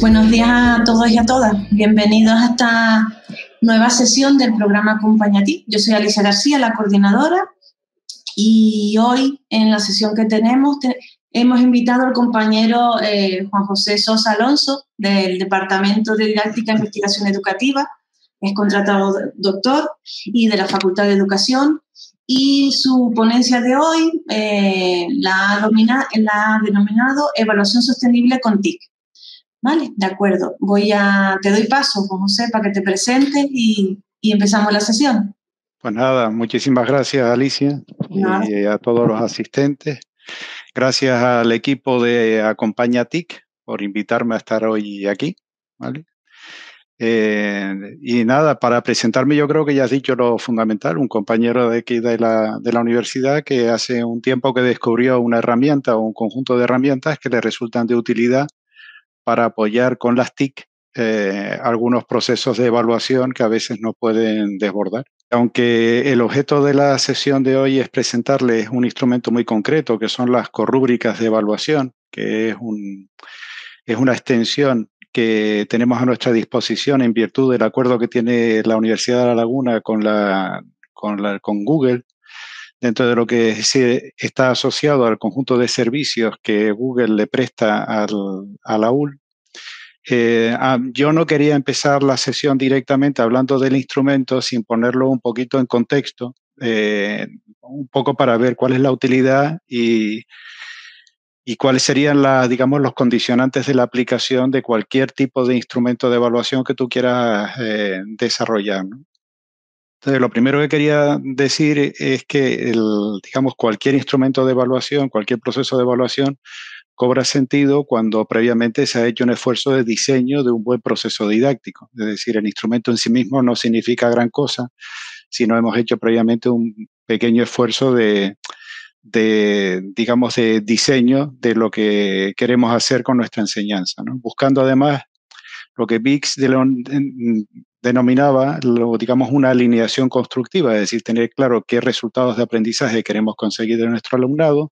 Buenos días a todos y a todas. Bienvenidos a esta nueva sesión del programa Compañía Yo soy Alicia García, la coordinadora, y hoy en la sesión que tenemos hemos invitado al compañero eh, Juan José Sosa Alonso del Departamento de Didáctica e Investigación Educativa. Es contratado doctor y de la Facultad de Educación. Y su ponencia de hoy eh, la, la ha denominado Evaluación Sostenible con TIC Vale, de acuerdo. Voy a, te doy paso como José para que te presentes y, empezamos la sesión. Pues nada, muchísimas gracias Alicia y a todos los asistentes. Gracias al equipo de Acompaña por invitarme a estar hoy aquí. ¿vale? Eh, y nada, para presentarme yo creo que ya has dicho lo fundamental, un compañero de aquí de la universidad que hace un tiempo que descubrió una herramienta o un conjunto de herramientas que le resultan de utilidad para apoyar con las TIC eh, algunos procesos de evaluación que a veces no pueden desbordar. Aunque el objeto de la sesión de hoy es presentarles un instrumento muy concreto, que son las corrúbricas de evaluación, que es, un, es una extensión que tenemos a nuestra disposición en virtud del acuerdo que tiene la Universidad de La Laguna con, la, con Google dentro de lo que está asociado al conjunto de servicios que Google le presta a la UL. Eh, ah, yo no quería empezar la sesión directamente hablando del instrumento sin ponerlo un poquito en contexto, eh, un poco para ver cuál es la utilidad y, cuáles serían digamos, los condicionantes de la aplicación de cualquier tipo de instrumento de evaluación que tú quieras eh, desarrollar lo primero que quería decir es que, el, digamos, cualquier instrumento de evaluación, cualquier proceso de evaluación, cobra sentido cuando previamente se ha hecho un esfuerzo de diseño de un buen proceso didáctico. Es decir, el instrumento en sí mismo no significa gran cosa si no hemos hecho previamente un pequeño esfuerzo de, digamos, de diseño de lo que queremos hacer con nuestra enseñanza, buscando además lo que Bix de denominaba, lo, digamos, una alineación constructiva, es decir, tener claro qué resultados de aprendizaje queremos conseguir de nuestro alumnado,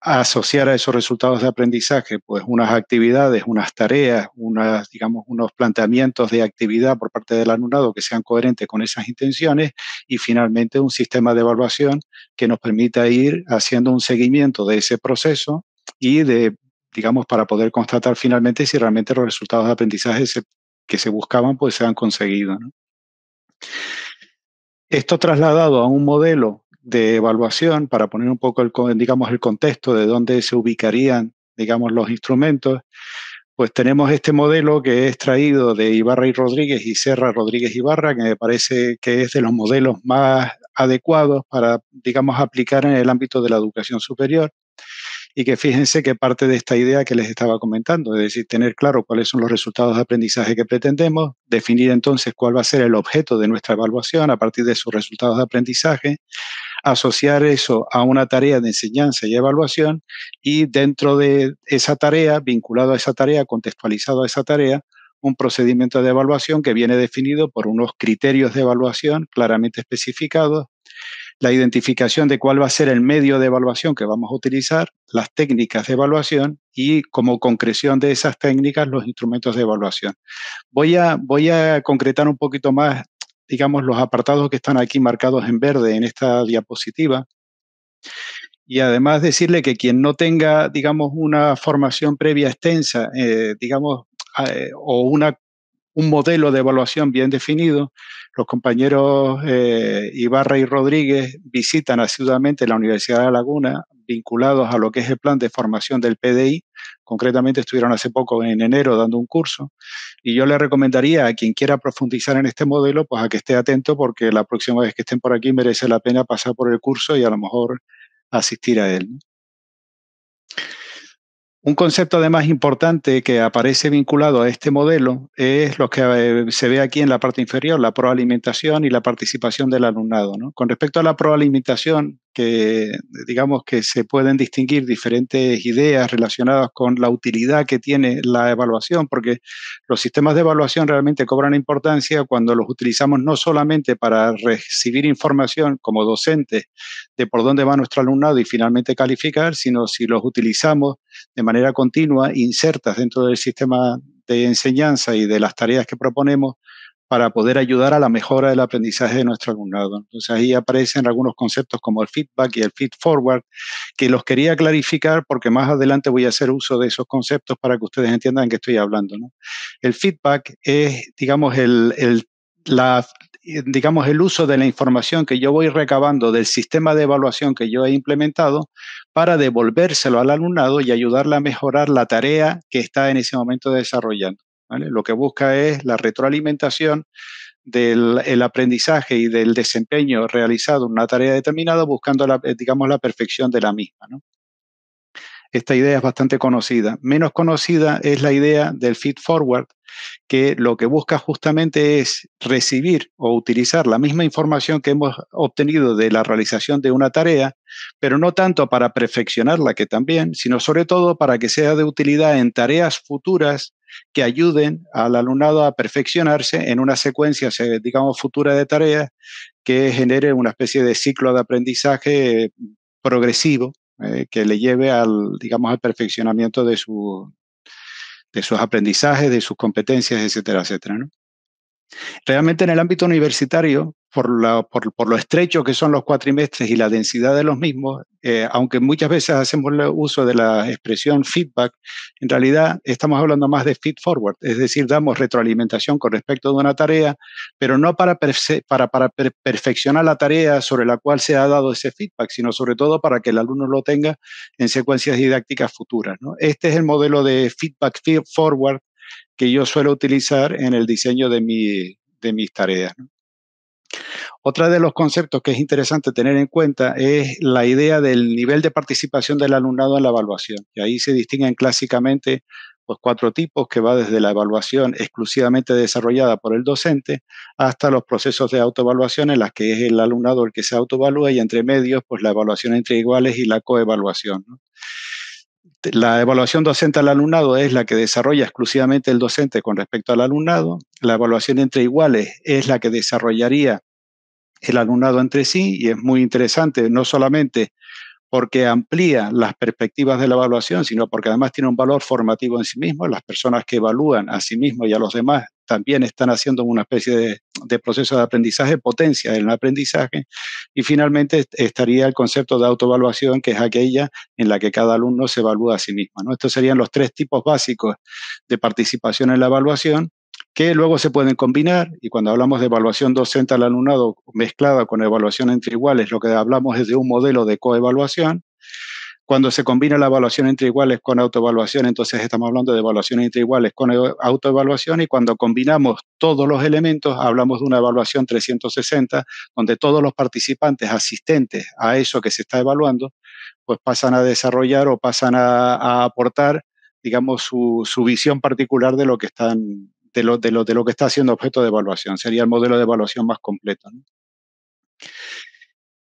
asociar a esos resultados de aprendizaje, pues unas actividades, unas tareas, unas, digamos, unos planteamientos de actividad por parte del alumnado que sean coherentes con esas intenciones y finalmente un sistema de evaluación que nos permita ir haciendo un seguimiento de ese proceso y de digamos, para poder constatar finalmente si realmente los resultados de aprendizaje se que se buscaban pues se han conseguido. Esto trasladado a un modelo de evaluación para poner un poco el, digamos, el contexto de dónde se ubicarían digamos, los instrumentos, pues tenemos este modelo que es traído de Ibarra y Rodríguez y Serra Rodríguez Ibarra, que me parece que es de los modelos más adecuados para, digamos, aplicar en el ámbito de la educación superior y que fíjense que parte de esta idea que les estaba comentando, es decir, tener claro cuáles son los resultados de aprendizaje que pretendemos, definir entonces cuál va a ser el objeto de nuestra evaluación a partir de sus resultados de aprendizaje, asociar eso a una tarea de enseñanza y evaluación y dentro de esa tarea, vinculado a esa tarea, contextualizado a esa tarea, un procedimiento de evaluación que viene definido por unos criterios de evaluación claramente especificados la identificación de cuál va a ser el medio de evaluación que vamos a utilizar, las técnicas de evaluación y como concreción de esas técnicas los instrumentos de evaluación. Voy a, voy a concretar un poquito más, digamos, los apartados que están aquí marcados en verde en esta diapositiva. Y además decirle que quien no tenga, digamos, una formación previa extensa, eh, digamos, eh, o una un modelo de evaluación bien definido. Los compañeros eh, Ibarra y Rodríguez visitan asiduamente la Universidad de La Laguna, vinculados a lo que es el plan de formación del PDI. Concretamente estuvieron hace poco en enero dando un curso. Y yo le recomendaría a quien quiera profundizar en este modelo, pues a que esté atento porque la próxima vez que estén por aquí merece la pena pasar por el curso y a lo mejor asistir a él. Un concepto además importante que aparece vinculado a este modelo es lo que eh, se ve aquí en la parte inferior, la proalimentación y la participación del alumnado. Con respecto a la proalimentación, que digamos que se pueden distinguir diferentes ideas relacionadas con la utilidad que tiene la evaluación, porque los sistemas de evaluación realmente cobran importancia cuando los utilizamos no solamente para recibir información como docentes de por dónde va nuestro alumnado y finalmente calificar, sino si los utilizamos de manera continua, insertas dentro del sistema de enseñanza y de las tareas que proponemos para poder ayudar a la mejora del aprendizaje de nuestro alumnado. Entonces ahí aparecen algunos conceptos como el feedback y el feed forward, que los quería clarificar porque más adelante voy a hacer uso de esos conceptos para que ustedes entiendan que estoy hablando. El feedback es, digamos, el, el, la, digamos, el uso de la información que yo voy recabando del sistema de evaluación que yo he implementado para devolvérselo al alumnado y ayudarle a mejorar la tarea que está en ese momento desarrollando. Lo que busca es la retroalimentación del aprendizaje y del desempeño realizado en una tarea determinada buscando, la, eh, digamos, la perfección de la misma. Esta idea es bastante conocida. Menos conocida es la idea del feed forward, que lo que busca justamente es recibir o utilizar la misma información que hemos obtenido de la realización de una tarea, pero no tanto para perfeccionarla que también, sino sobre todo para que sea de utilidad en tareas futuras que ayuden al alumnado a perfeccionarse en una secuencia, digamos, futura de tareas que genere una especie de ciclo de aprendizaje progresivo eh, que le lleve al, digamos, al perfeccionamiento de, su, de sus aprendizajes, de sus competencias, etcétera, etcétera. ¿no? Realmente en el ámbito universitario, por, lo estrecho que son los cuatrimestres y la densidad de los mismos, eh, aunque muchas veces hacemos uso de la expresión feedback, en realidad estamos hablando más de feed forward, es decir, damos retroalimentación con respecto de una tarea, pero no para, perfeccionar la tarea sobre la cual se ha dado ese feedback, sino sobre todo para que el alumno lo tenga en secuencias didácticas futuras. Este es el modelo de feedback feed forward que yo suelo utilizar en el diseño de, mi, de mis tareas. ¿no? Otra de los conceptos que es interesante tener en cuenta es la idea del nivel de participación del alumnado en la evaluación. Y ahí se distinguen clásicamente los pues, cuatro tipos que va desde la evaluación exclusivamente desarrollada por el docente hasta los procesos de autoevaluación en las que es el alumnado el que se autoevalúa y entre medios pues la evaluación entre iguales y la coevaluación. La evaluación docente al alumnado es la que desarrolla exclusivamente el docente con respecto al alumnado. La evaluación entre iguales es la que desarrollaría el alumnado entre sí y es muy interesante, no solamente porque amplía las perspectivas de la evaluación, sino porque además tiene un valor formativo en sí mismo. Las personas que evalúan a sí mismo y a los demás también están haciendo una especie de, proceso de aprendizaje, potencia el aprendizaje. Y finalmente estaría el concepto de autoevaluación, que es aquella en la que cada alumno se evalúa a sí mismo. ¿no? Estos serían los tres tipos básicos de participación en la evaluación que luego se pueden combinar, y cuando hablamos de evaluación docente al alumnado mezclada con evaluación entre iguales, lo que hablamos es de un modelo de coevaluación, cuando se combina la evaluación entre iguales con autoevaluación, entonces estamos hablando de evaluación entre iguales con autoevaluación y cuando combinamos todos los elementos, hablamos de una evaluación 360, donde todos los participantes asistentes a eso que se está evaluando, pues pasan a desarrollar o pasan a, aportar, digamos, su, su visión particular de lo que están de lo, de, lo, de lo, que está siendo objeto de evaluación. Sería el modelo de evaluación más completo. ¿no?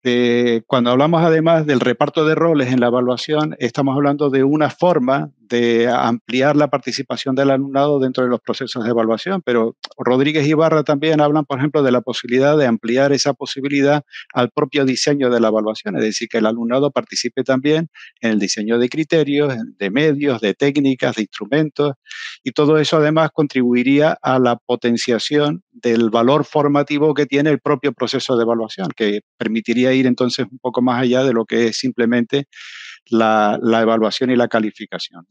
Este, cuando hablamos además del reparto de roles en la evaluación, estamos hablando de una forma de ampliar la participación del alumnado dentro de los procesos de evaluación, pero Rodríguez y Barra también hablan, por ejemplo, de la posibilidad de ampliar esa posibilidad al propio diseño de la evaluación, es decir, que el alumnado participe también en el diseño de criterios, de medios, de técnicas, de instrumentos, y todo eso además contribuiría a la potenciación del valor formativo que tiene el propio proceso de evaluación, que permitiría ir entonces un poco más allá de lo que es simplemente la, evaluación y la calificación.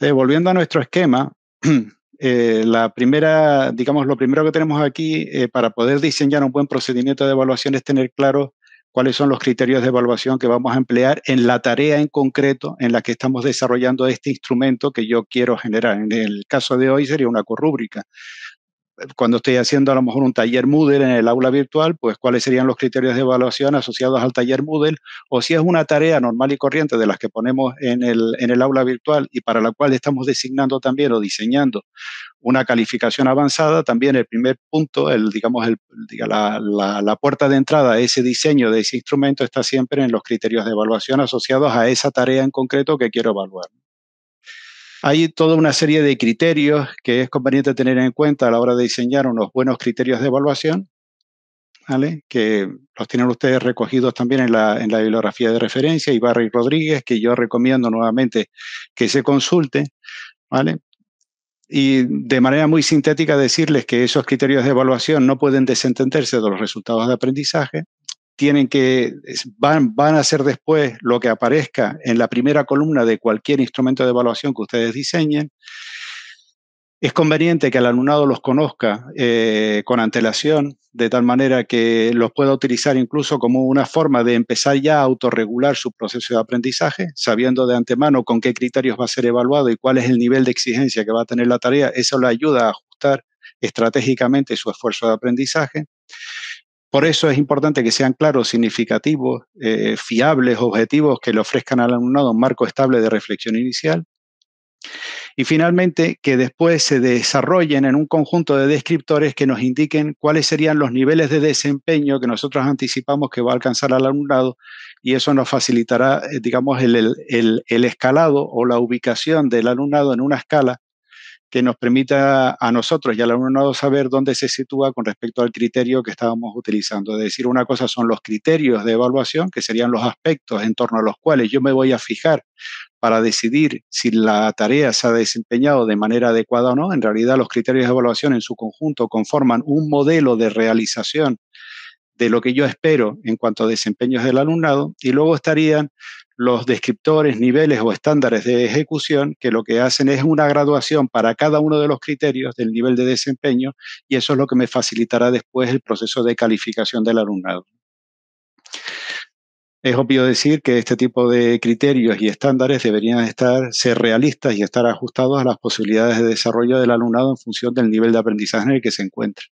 volviendo a nuestro esquema, eh, la primera, digamos, lo primero que tenemos aquí eh, para poder diseñar un buen procedimiento de evaluación es tener claro cuáles son los criterios de evaluación que vamos a emplear en la tarea en concreto en la que estamos desarrollando este instrumento que yo quiero generar. En el caso de hoy sería una corrúbrica, cuando estoy haciendo a lo mejor un taller Moodle en el aula virtual, pues cuáles serían los criterios de evaluación asociados al taller Moodle, o si es una tarea normal y corriente de las que ponemos en el, en el aula virtual y para la cual estamos designando también o diseñando una calificación avanzada, también el primer punto, el, digamos, el, la, la, puerta de entrada a ese diseño de ese instrumento está siempre en los criterios de evaluación asociados a esa tarea en concreto que quiero evaluar. Hay toda una serie de criterios que es conveniente tener en cuenta a la hora de diseñar unos buenos criterios de evaluación, ¿vale? que los tienen ustedes recogidos también en la, bibliografía de referencia, Ibarra y Rodríguez, que yo recomiendo nuevamente que se consulte. ¿vale? y de manera muy sintética decirles que esos criterios de evaluación no pueden desentenderse de los resultados de aprendizaje, tienen que, van, van a ser después lo que aparezca en la primera columna de cualquier instrumento de evaluación que ustedes diseñen. Es conveniente que el alumnado los conozca eh, con antelación, de tal manera que los pueda utilizar incluso como una forma de empezar ya a autorregular su proceso de aprendizaje, sabiendo de antemano con qué criterios va a ser evaluado y cuál es el nivel de exigencia que va a tener la tarea. Eso le ayuda a ajustar estratégicamente su esfuerzo de aprendizaje. Por eso es importante que sean claros, significativos, eh, fiables, objetivos que le ofrezcan al alumnado un marco estable de reflexión inicial. Y finalmente, que después se desarrollen en un conjunto de descriptores que nos indiquen cuáles serían los niveles de desempeño que nosotros anticipamos que va a alcanzar al alumnado y eso nos facilitará, eh, digamos, el escalado o la ubicación del alumnado en una escala que nos permita a nosotros y al alumnado saber dónde se sitúa con respecto al criterio que estábamos utilizando. Es decir, una cosa son los criterios de evaluación, que serían los aspectos en torno a los cuales yo me voy a fijar para decidir si la tarea se ha desempeñado de manera adecuada o no. En realidad, los criterios de evaluación en su conjunto conforman un modelo de realización de lo que yo espero en cuanto a desempeños del alumnado y luego estarían los descriptores, niveles o estándares de ejecución que lo que hacen es una graduación para cada uno de los criterios del nivel de desempeño y eso es lo que me facilitará después el proceso de calificación del alumnado. Es obvio decir que este tipo de criterios y estándares deberían estar, ser realistas y estar ajustados a las posibilidades de desarrollo del alumnado en función del nivel de aprendizaje en el que se encuentre.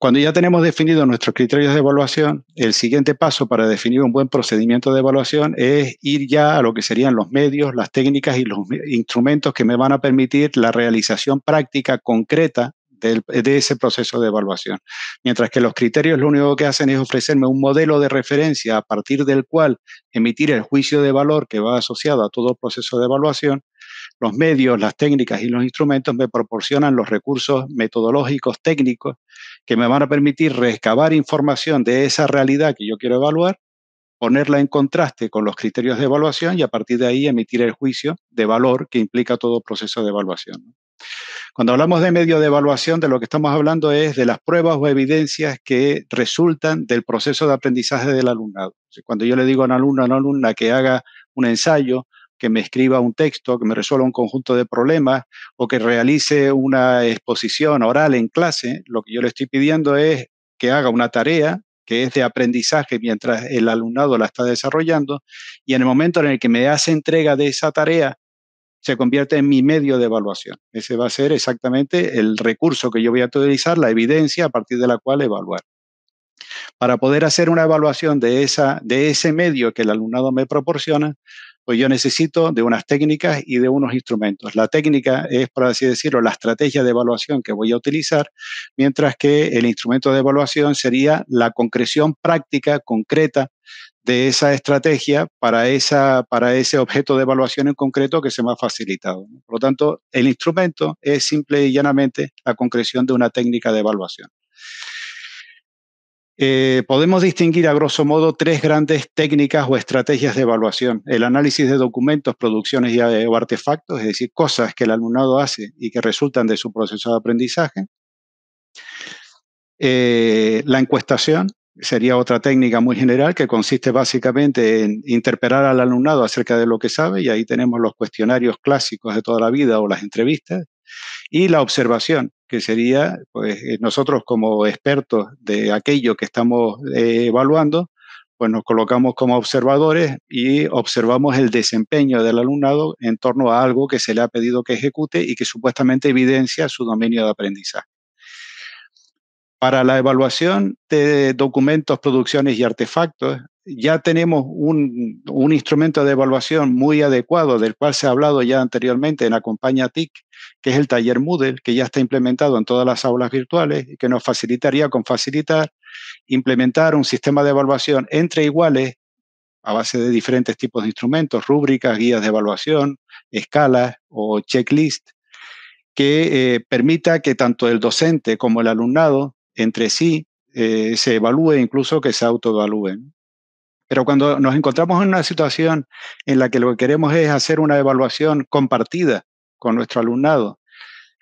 Cuando ya tenemos definidos nuestros criterios de evaluación, el siguiente paso para definir un buen procedimiento de evaluación es ir ya a lo que serían los medios, las técnicas y los instrumentos que me van a permitir la realización práctica concreta de ese proceso de evaluación. Mientras que los criterios lo único que hacen es ofrecerme un modelo de referencia a partir del cual emitir el juicio de valor que va asociado a todo el proceso de evaluación, los medios, las técnicas y los instrumentos me proporcionan los recursos metodológicos técnicos que me van a permitir rescabar información de esa realidad que yo quiero evaluar, ponerla en contraste con los criterios de evaluación y a partir de ahí emitir el juicio de valor que implica todo proceso de evaluación. Cuando hablamos de medio de evaluación, de lo que estamos hablando es de las pruebas o evidencias que resultan del proceso de aprendizaje del alumnado. Cuando yo le digo a un alumno o a una alumna que haga un ensayo que me escriba un texto, que me resuelva un conjunto de problemas o que realice una exposición oral en clase, lo que yo le estoy pidiendo es que haga una tarea que es de aprendizaje mientras el alumnado la está desarrollando y en el momento en el que me hace entrega de esa tarea, se convierte en mi medio de evaluación. Ese va a ser exactamente el recurso que yo voy a utilizar, la evidencia a partir de la cual evaluar. Para poder hacer una evaluación de, esa, de ese medio que el alumnado me proporciona, pues yo necesito de unas técnicas y de unos instrumentos. La técnica es, por así decirlo, la estrategia de evaluación que voy a utilizar, mientras que el instrumento de evaluación sería la concreción práctica, concreta de esa estrategia para, esa, para ese objeto de evaluación en concreto que se me ha facilitado. Por lo tanto, el instrumento es simple y llanamente la concreción de una técnica de evaluación. Eh, podemos distinguir a grosso modo tres grandes técnicas o estrategias de evaluación. El análisis de documentos, producciones y, eh, o artefactos, es decir, cosas que el alumnado hace y que resultan de su proceso de aprendizaje. Eh, la encuestación sería otra técnica muy general que consiste básicamente en interpelar al alumnado acerca de lo que sabe y ahí tenemos los cuestionarios clásicos de toda la vida o las entrevistas. Y la observación, que sería pues, eh, nosotros como expertos de aquello que estamos eh, evaluando, pues nos colocamos como observadores y observamos el desempeño del alumnado en torno a algo que se le ha pedido que ejecute y que supuestamente evidencia su dominio de aprendizaje. Para la evaluación de documentos, producciones y artefactos, ya tenemos un, instrumento de evaluación muy adecuado del cual se ha hablado ya anteriormente en Acompaña TIC, que es el taller Moodle, que ya está implementado en todas las aulas virtuales y que nos facilitaría con facilitar implementar un sistema de evaluación entre iguales a base de diferentes tipos de instrumentos, rúbricas, guías de evaluación, escalas o checklist, que eh, permita que tanto el docente como el alumnado entre sí eh, se evalúe, incluso que se autoevalúen. Pero cuando nos encontramos en una situación en la que lo que queremos es hacer una evaluación compartida con nuestro alumnado,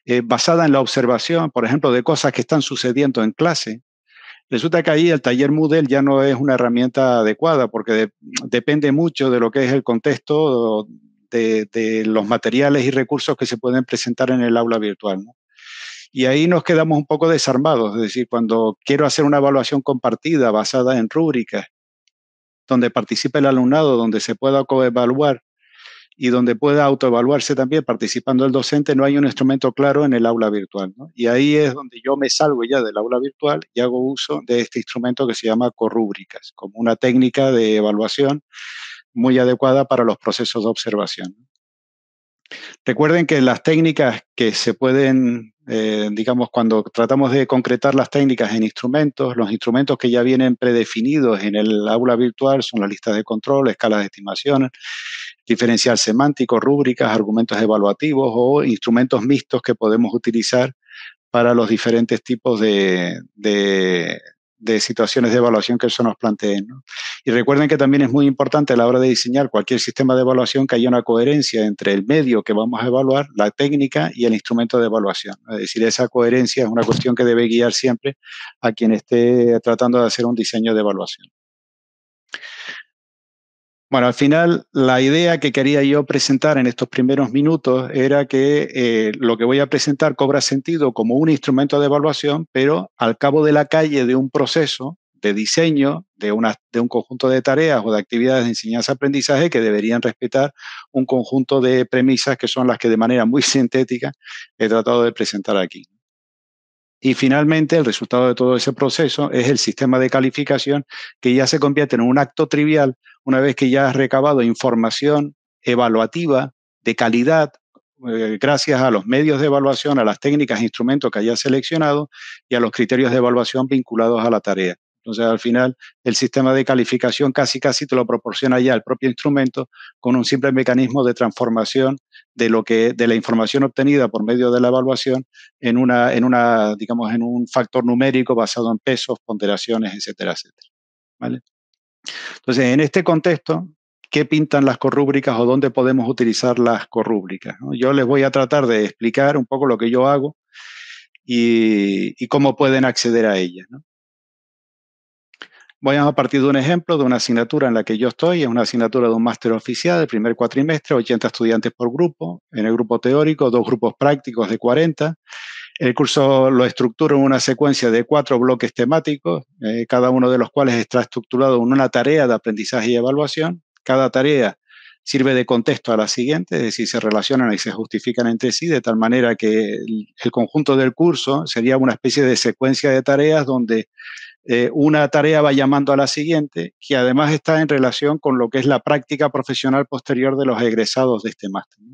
eh, basada en la observación, por ejemplo, de cosas que están sucediendo en clase, resulta que ahí el taller Moodle ya no es una herramienta adecuada porque depende mucho de lo que es el contexto de, los materiales y recursos que se pueden presentar en el aula virtual. Y ahí nos quedamos un poco desarmados, es decir, cuando quiero hacer una evaluación compartida basada en rúbricas donde participe el alumnado, donde se pueda coevaluar y donde pueda autoevaluarse también participando el docente, no hay un instrumento claro en el aula virtual. Y ahí es donde yo me salgo ya del aula virtual y hago uso de este instrumento que se llama corrúbricas, como una técnica de evaluación muy adecuada para los procesos de observación. Recuerden que las técnicas que se pueden eh, digamos, cuando tratamos de concretar las técnicas en instrumentos, los instrumentos que ya vienen predefinidos en el aula virtual son las listas de control, escalas de estimaciones, diferencial semántico, rúbricas, argumentos evaluativos o instrumentos mixtos que podemos utilizar para los diferentes tipos de, de situaciones de evaluación que eso nos planteen. Y recuerden que también es muy importante a la hora de diseñar cualquier sistema de evaluación que haya una coherencia entre el medio que vamos a evaluar, la técnica y el instrumento de evaluación. Es decir, esa coherencia es una cuestión que debe guiar siempre a quien esté tratando de hacer un diseño de evaluación. Bueno, al final la idea que quería yo presentar en estos primeros minutos era que eh, lo que voy a presentar cobra sentido como un instrumento de evaluación, pero al cabo de la calle de un proceso de diseño de, una, de un conjunto de tareas o de actividades de enseñanza-aprendizaje que deberían respetar un conjunto de premisas que son las que de manera muy sintética he tratado de presentar aquí. Y finalmente, el resultado de todo ese proceso es el sistema de calificación que ya se convierte en un acto trivial una vez que ya has recabado información evaluativa de calidad eh, gracias a los medios de evaluación, a las técnicas e instrumentos que hayas seleccionado y a los criterios de evaluación vinculados a la tarea. Entonces, al final, el sistema de calificación casi casi te lo proporciona ya el propio instrumento con un simple mecanismo de transformación de lo que de la información obtenida por medio de la evaluación en una en una digamos en un factor numérico basado en pesos, ponderaciones, etcétera, etcétera. ¿Vale? Entonces, en este contexto, ¿qué pintan las corrúbricas o dónde podemos utilizar las corrúbricas? Yo les voy a tratar de explicar un poco lo que yo hago y, y cómo pueden acceder a ellas. Voy a partir de un ejemplo de una asignatura en la que yo estoy, es una asignatura de un máster oficial, del primer cuatrimestre, 80 estudiantes por grupo, en el grupo teórico, dos grupos prácticos de 40. El curso lo estructuro en una secuencia de cuatro bloques temáticos, eh, cada uno de los cuales está estructurado en una tarea de aprendizaje y evaluación. Cada tarea sirve de contexto a la siguiente, es decir, se relacionan y se justifican entre sí, de tal manera que el conjunto del curso sería una especie de secuencia de tareas donde eh, una tarea va llamando a la siguiente, que además está en relación con lo que es la práctica profesional posterior de los egresados de este máster.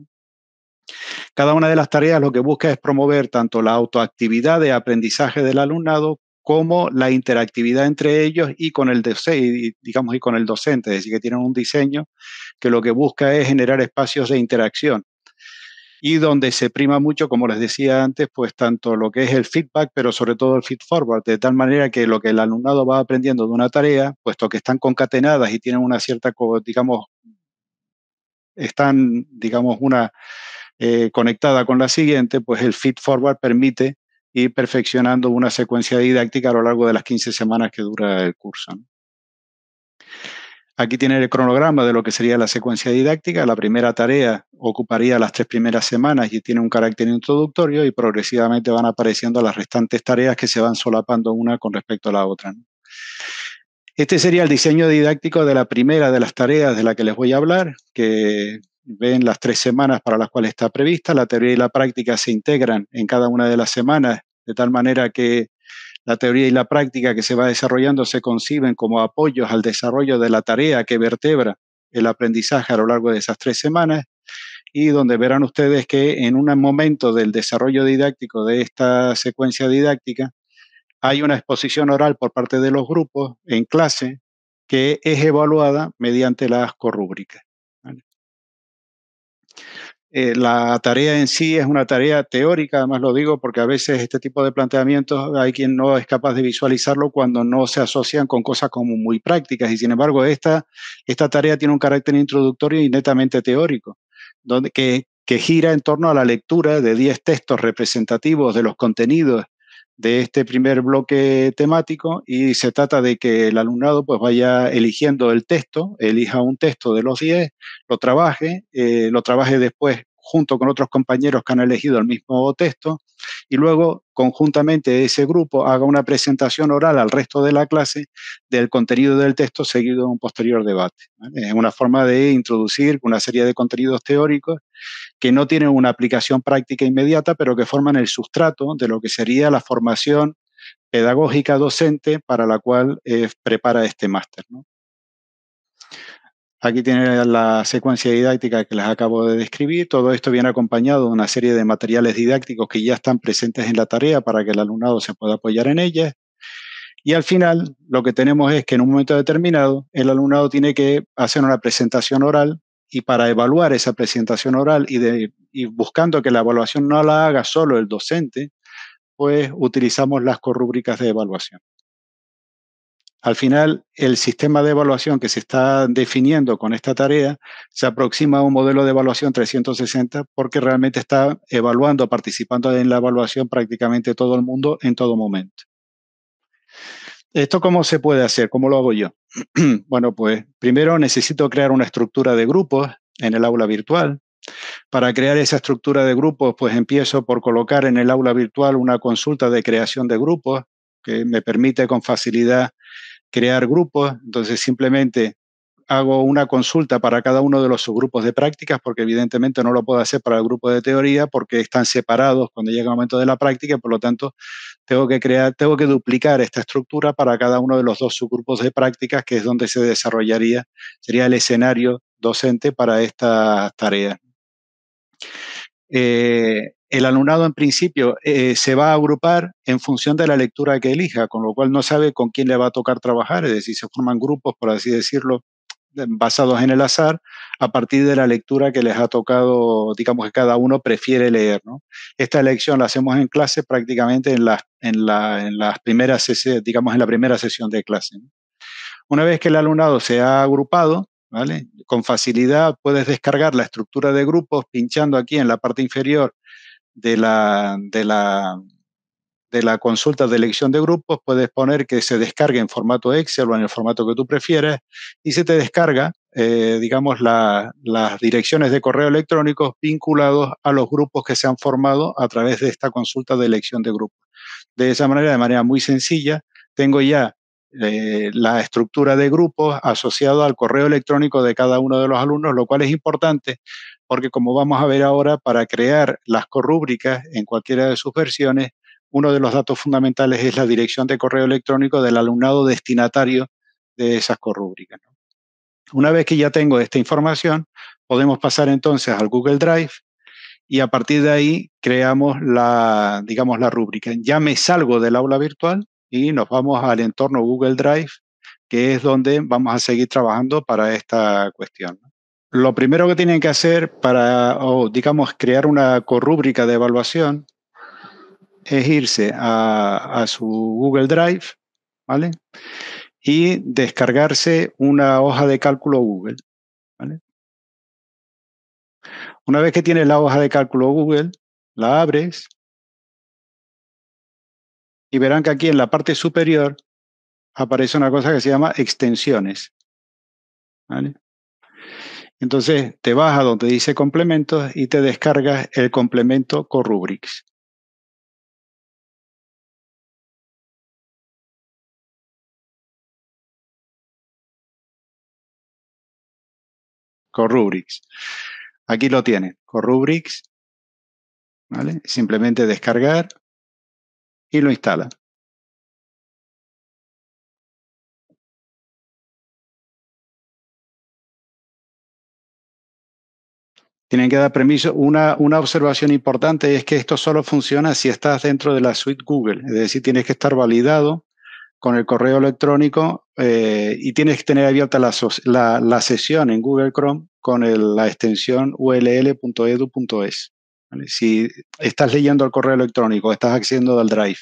Cada una de las tareas lo que busca es promover tanto la autoactividad de aprendizaje del alumnado como la interactividad entre ellos y con el y con el docente, es decir, que tienen un diseño que lo que busca es generar espacios de interacción y donde se prima mucho, como les decía antes, pues tanto lo que es el feedback, pero sobre todo el feed forward, de tal manera que lo que el alumnado va aprendiendo de una tarea, puesto que están concatenadas y tienen una cierta, digamos, están, digamos, una eh, conectada con la siguiente, pues el feed forward permite ir perfeccionando una secuencia didáctica a lo largo de las 15 semanas que dura el curso. Aquí tiene el cronograma de lo que sería la secuencia didáctica. La primera tarea ocuparía las tres primeras semanas y tiene un carácter introductorio y progresivamente van apareciendo las restantes tareas que se van solapando una con respecto a la otra. Este sería el diseño didáctico de la primera de las tareas de la que les voy a hablar, que ven las tres semanas para las cuales está prevista. La teoría y la práctica se integran en cada una de las semanas, de tal manera que la teoría y la práctica que se va desarrollando se conciben como apoyos al desarrollo de la tarea que vertebra el aprendizaje a lo largo de esas tres semanas y donde verán ustedes que en un momento del desarrollo didáctico de esta secuencia didáctica hay una exposición oral por parte de los grupos en clase que es evaluada mediante las corrúbricas. Eh, la tarea en sí es una tarea teórica, además lo digo porque a veces este tipo de planteamientos hay quien no es capaz de visualizarlo cuando no se asocian con cosas como muy prácticas y sin embargo esta, esta tarea tiene un carácter introductorio y netamente teórico, donde, que, que gira en torno a la lectura de 10 textos representativos de los contenidos de este primer bloque temático y se trata de que el alumnado pues vaya eligiendo el texto, elija un texto de los 10, lo trabaje, eh, lo trabaje después junto con otros compañeros que han elegido el mismo texto y luego conjuntamente ese grupo haga una presentación oral al resto de la clase del contenido del texto seguido de un posterior debate. Es una forma de introducir una serie de contenidos teóricos que no tienen una aplicación práctica inmediata, pero que forman el sustrato de lo que sería la formación pedagógica docente para la cual eh, prepara este máster. ¿no? Aquí tienen la secuencia didáctica que les acabo de describir. Todo esto viene acompañado de una serie de materiales didácticos que ya están presentes en la tarea para que el alumnado se pueda apoyar en ellas. Y al final, lo que tenemos es que en un momento determinado, el alumnado tiene que hacer una presentación oral y para evaluar esa presentación oral y, buscando que la evaluación no la haga solo el docente, pues utilizamos las corrúbricas de evaluación. Al final, el sistema de evaluación que se está definiendo con esta tarea se aproxima a un modelo de evaluación 360 porque realmente está evaluando, participando en la evaluación prácticamente todo el mundo en todo momento. ¿Esto cómo se puede hacer? ¿Cómo lo hago yo? bueno, pues primero necesito crear una estructura de grupos en el aula virtual. Para crear esa estructura de grupos, pues empiezo por colocar en el aula virtual una consulta de creación de grupos que me permite con facilidad crear grupos, entonces simplemente hago una consulta para cada uno de los subgrupos de prácticas, porque evidentemente no lo puedo hacer para el grupo de teoría, porque están separados cuando llega el momento de la práctica, por lo tanto tengo que crear, tengo que duplicar esta estructura para cada uno de los dos subgrupos de prácticas, que es donde se desarrollaría, sería el escenario docente para esta tarea. Eh, el alumnado en principio eh, se va a agrupar en función de la lectura que elija, con lo cual no sabe con quién le va a tocar trabajar, es decir, se forman grupos, por así decirlo, basados en el azar, a partir de la lectura que les ha tocado, digamos que cada uno prefiere leer. Esta elección la hacemos en clase prácticamente en, la, las primeras, digamos, en la primera sesión de clase. Una vez que el alumnado se ha agrupado, con facilidad puedes descargar la estructura de grupos pinchando aquí en la parte inferior de la, de la, de la consulta de elección de grupos, puedes poner que se descargue en formato Excel o en el formato que tú prefieras y se te descarga, eh, digamos, las direcciones de correo electrónico vinculados a los grupos que se han formado a través de esta consulta de elección de grupos. De esa manera, de manera muy sencilla, tengo ya eh, la estructura de grupos asociado al correo electrónico de cada uno de los alumnos, lo cual es importante porque como vamos a ver ahora, para crear las corrúbricas en cualquiera de sus versiones, uno de los datos fundamentales es la dirección de correo electrónico del alumnado destinatario de esas corrúbricas. Una vez que ya tengo esta información, podemos pasar entonces al Google Drive y a partir de ahí creamos la, digamos, la rúbrica. Ya me salgo del aula virtual y nos vamos al entorno Google Drive, que es donde vamos a seguir trabajando para esta cuestión lo primero que tienen que hacer para, digamos, crear una corrúbrica de evaluación es irse a, su Google Drive, ¿vale? Y descargarse una hoja de cálculo Google, Una vez que tienes la hoja de cálculo Google, la abres y verán que aquí en la parte superior aparece una cosa que se llama extensiones. ¿vale? Entonces te vas a donde dice complementos y te descargas el complemento Corubrics. Corubrics. Aquí lo tienes, Corubrics. ¿vale? Simplemente descargar y lo instala. tienen que dar permiso. Una, observación importante es que esto solo funciona si estás dentro de la suite Google, es decir, tienes que estar validado con el correo electrónico eh, y tienes que tener abierta la, sesión en Google Chrome con la extensión ull.edu.es. Si estás leyendo el correo electrónico, estás accediendo al Drive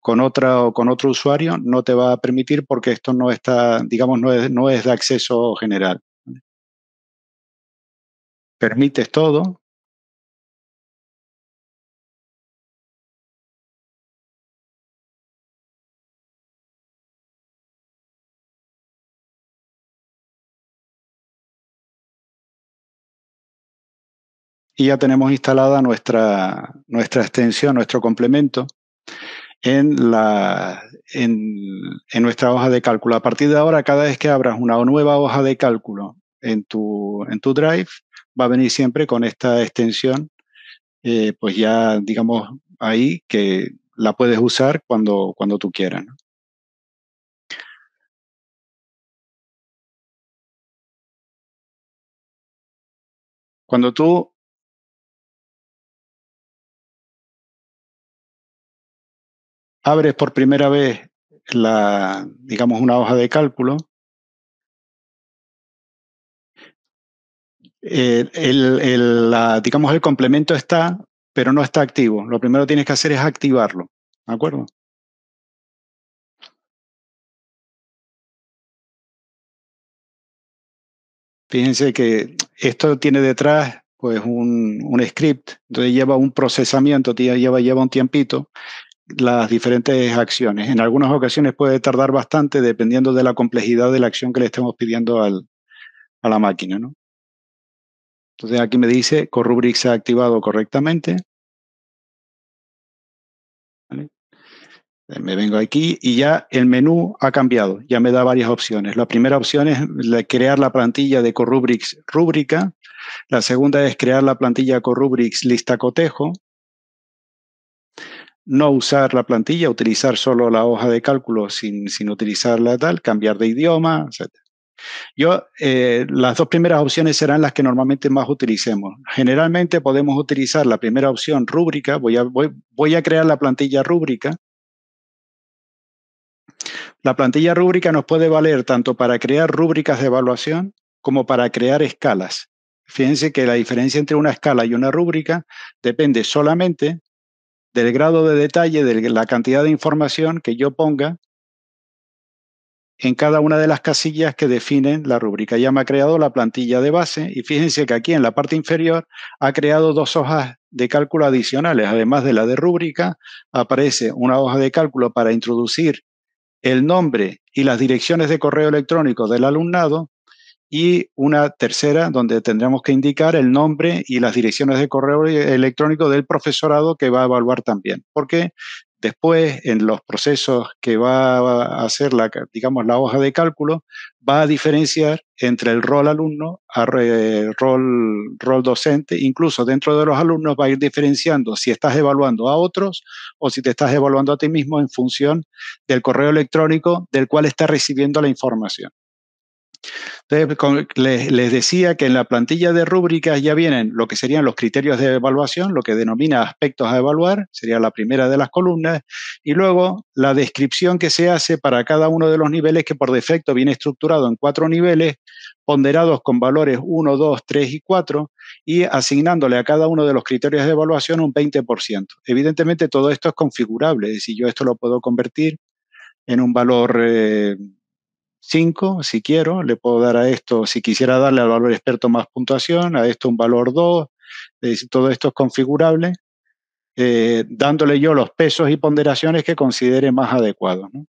con otra o con otro usuario, no te va a permitir porque esto no está, digamos, no es, no es de acceso general permites todo, y ya tenemos instalada nuestra, nuestra extensión, nuestro complemento en, la, en, nuestra hoja de cálculo. A partir de ahora, cada vez que abras una nueva hoja de cálculo en tu, en tu Drive, va a venir siempre con esta extensión, eh, pues ya digamos ahí que la puedes usar cuando, cuando tú quieras. Cuando tú abres por primera vez la, digamos, una hoja de cálculo, Eh, el, digamos, el complemento está, pero no está activo. Lo primero que tienes que hacer es activarlo. ¿De acuerdo? Fíjense que esto tiene detrás pues un, script, entonces lleva un procesamiento, lleva, lleva un tiempito las diferentes acciones. En algunas ocasiones puede tardar bastante dependiendo de la complejidad de la acción que le estemos pidiendo a la máquina. ¿no? Entonces aquí me dice, Corrubrix se ha activado correctamente. Eh, me vengo aquí y ya el menú ha cambiado, ya me da varias opciones. La primera opción es crear la plantilla de Corrubrix rúbrica. La segunda es crear la plantilla Corrubrix lista cotejo. No usar la plantilla, utilizar solo la hoja de cálculo sin, sin utilizarla tal, cambiar de idioma, etc. Yo, eh, las dos primeras opciones serán las que normalmente más utilicemos. Generalmente podemos utilizar la primera opción rúbrica. voy a crear la plantilla rúbrica. La plantilla rúbrica nos puede valer tanto para crear rúbricas de evaluación como para crear escalas. Fíjense que la diferencia entre una escala y una rúbrica depende solamente del grado de detalle, de la cantidad de información que yo ponga en cada una de las casillas que definen la rúbrica. Ya me ha creado la plantilla de base y fíjense que aquí en la parte inferior ha creado dos hojas de cálculo adicionales. Además de la de rúbrica, aparece una hoja de cálculo para introducir el nombre y las direcciones de correo electrónico del alumnado y una tercera donde tendremos que indicar el nombre y las direcciones de correo electrónico del profesorado que va a evaluar también, porque Después, en los procesos que va a hacer la, digamos, la hoja de cálculo, va a diferenciar entre el rol alumno rol, rol docente. Incluso dentro de los alumnos va a ir diferenciando si estás evaluando a otros o si te estás evaluando a ti mismo en función del correo electrónico del cual está recibiendo la información. Entonces, les, decía que en la plantilla de rúbricas ya vienen lo que serían los criterios de evaluación, lo que denomina aspectos a evaluar, sería la primera de las columnas, y luego la descripción que se hace para cada uno de los niveles, que por defecto viene estructurado en cuatro niveles, ponderados con valores 1, 2, 3 y 4 y asignándole a cada uno de los criterios de evaluación un 20%. Evidentemente todo esto es configurable, es decir, yo esto lo puedo convertir en un valor eh, 5 si quiero, le puedo dar a esto, si quisiera darle al valor experto más puntuación, a esto un valor 2, todo esto es configurable, eh, dándole yo los pesos y ponderaciones que considere más adecuados. ¿no?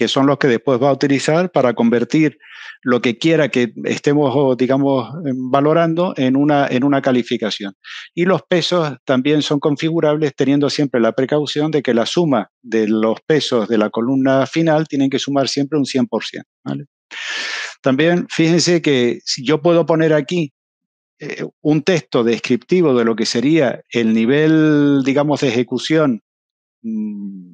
que son los que después va a utilizar para convertir lo que quiera que estemos, digamos, valorando en una, en una calificación. Y los pesos también son configurables teniendo siempre la precaución de que la suma de los pesos de la columna final tienen que sumar siempre un 100%. También fíjense que si yo puedo poner aquí eh, un texto descriptivo de lo que sería el nivel, digamos, de ejecución mm,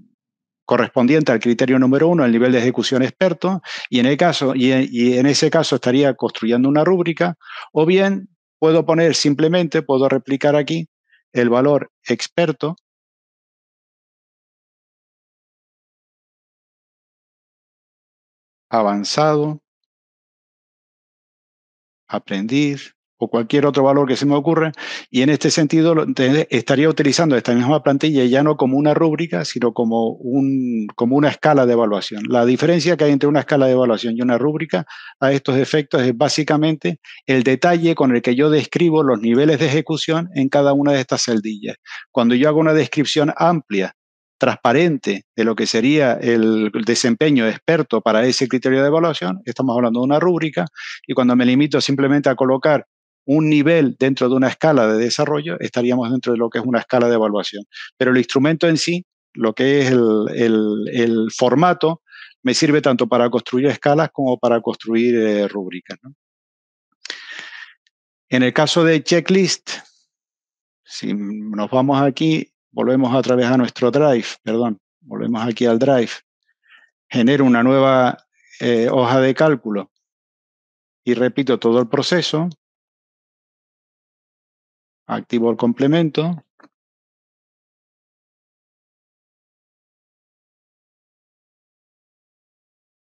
correspondiente al criterio número uno, el nivel de ejecución experto, y en, el caso, ese caso estaría construyendo una rúbrica, o bien puedo poner simplemente, puedo replicar aquí el valor experto avanzado, aprendiz, o cualquier otro valor que se me ocurra. Y en este sentido estaría utilizando esta misma plantilla ya no como una rúbrica, sino como, una escala de evaluación. La diferencia que hay entre una escala de evaluación y una rúbrica a estos efectos es básicamente el detalle con el que yo describo los niveles de ejecución en cada una de estas celdillas. Cuando yo hago una descripción amplia transparente de lo que sería el desempeño experto para ese criterio de evaluación, estamos hablando de una rúbrica, y cuando me limito simplemente a colocar un nivel dentro de una escala de desarrollo, estaríamos dentro de lo que es una escala de evaluación. Pero el instrumento en sí, lo que es el, formato, me sirve tanto para construir escalas como para construir eh, rúbricas. En el caso de checklist, si nos vamos aquí, volvemos a través de nuestro drive, perdón, volvemos aquí al drive, genero una nueva eh, hoja de cálculo y repito todo el proceso, Activo el complemento.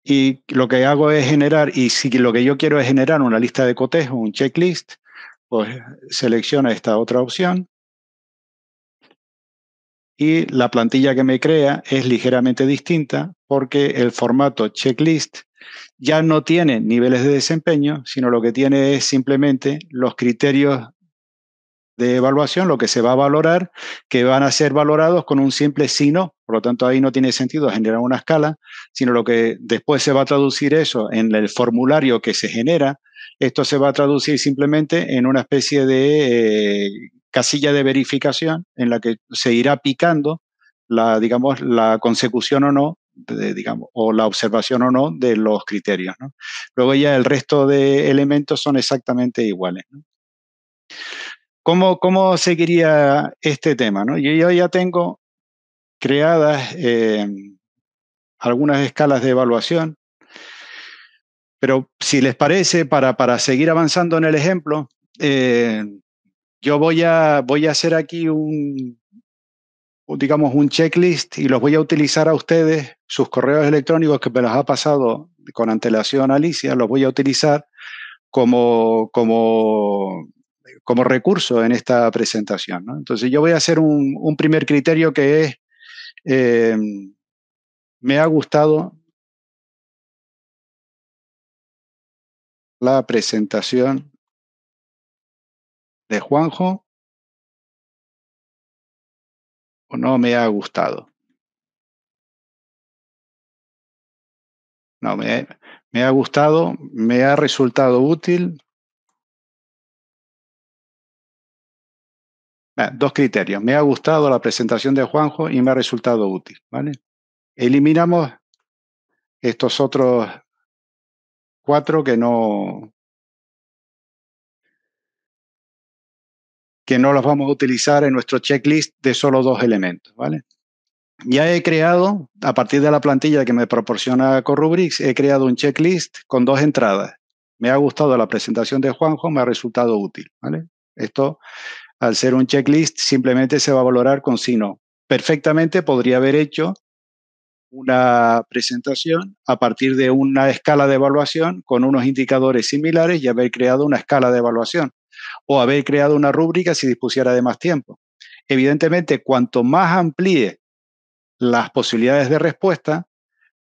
Y lo que hago es generar, y si lo que yo quiero es generar una lista de cotejo, un checklist, pues selecciono esta otra opción. Y la plantilla que me crea es ligeramente distinta porque el formato checklist ya no tiene niveles de desempeño, sino lo que tiene es simplemente los criterios de evaluación, lo que se va a valorar, que van a ser valorados con un simple sí no. Por lo tanto, ahí no tiene sentido generar una escala, sino lo que después se va a traducir eso en el formulario que se genera. Esto se va a traducir simplemente en una especie de eh, casilla de verificación en la que se irá picando la, digamos, la consecución o no digamos, o la observación o no de los criterios. Luego ya el resto de elementos son exactamente iguales cómo, seguiría este tema. Yo, ya tengo creadas eh, algunas escalas de evaluación, pero si les parece, para, para seguir avanzando en el ejemplo, eh, yo voy a, voy a hacer aquí un, digamos, un checklist y los voy a utilizar a ustedes, sus correos electrónicos que me los ha pasado con antelación Alicia, los voy a utilizar como, como como recurso en esta presentación. Entonces yo voy a hacer un, primer criterio que es, eh, me ha gustado la presentación de Juanjo o no me ha gustado. No, me ha gustado, me ha resultado útil, Ah, dos criterios. Me ha gustado la presentación de Juanjo y me ha resultado útil. ¿vale? Eliminamos estos otros cuatro que no, no los vamos a utilizar en nuestro checklist de solo dos elementos, ¿vale? Ya he creado, a partir de la plantilla que me proporciona Corrubrix, he creado un checklist con dos entradas. Me ha gustado la presentación de Juanjo, me ha resultado útil, ¿vale? Esto al ser un checklist, simplemente se va a valorar con sí no. Perfectamente podría haber hecho una presentación a partir de una escala de evaluación con unos indicadores similares y haber creado una escala de evaluación o haber creado una rúbrica si dispusiera de más tiempo. Evidentemente, cuanto más amplíe las posibilidades de respuesta,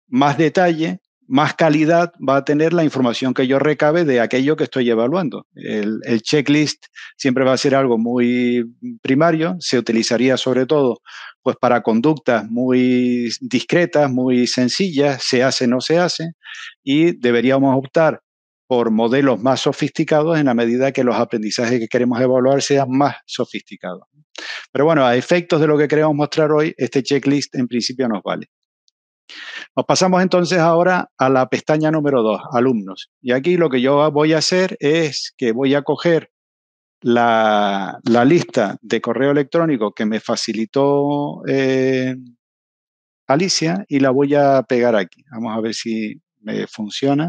más detalle más calidad va a tener la información que yo recabe de aquello que estoy evaluando. El, checklist siempre va a ser algo muy primario, se utilizaría sobre todo pues para conductas muy discretas, muy sencillas, se hace, no se hace, y deberíamos optar por modelos más sofisticados en la medida que los aprendizajes que queremos evaluar sean más sofisticados. Pero bueno, a efectos de lo que queremos mostrar hoy, este checklist en principio nos vale. Nos pasamos entonces ahora a la pestaña número 2, alumnos. Y aquí lo que yo voy a hacer es que voy a coger la, lista de correo electrónico que me facilitó eh, Alicia y la voy a pegar aquí. Vamos a ver si me funciona.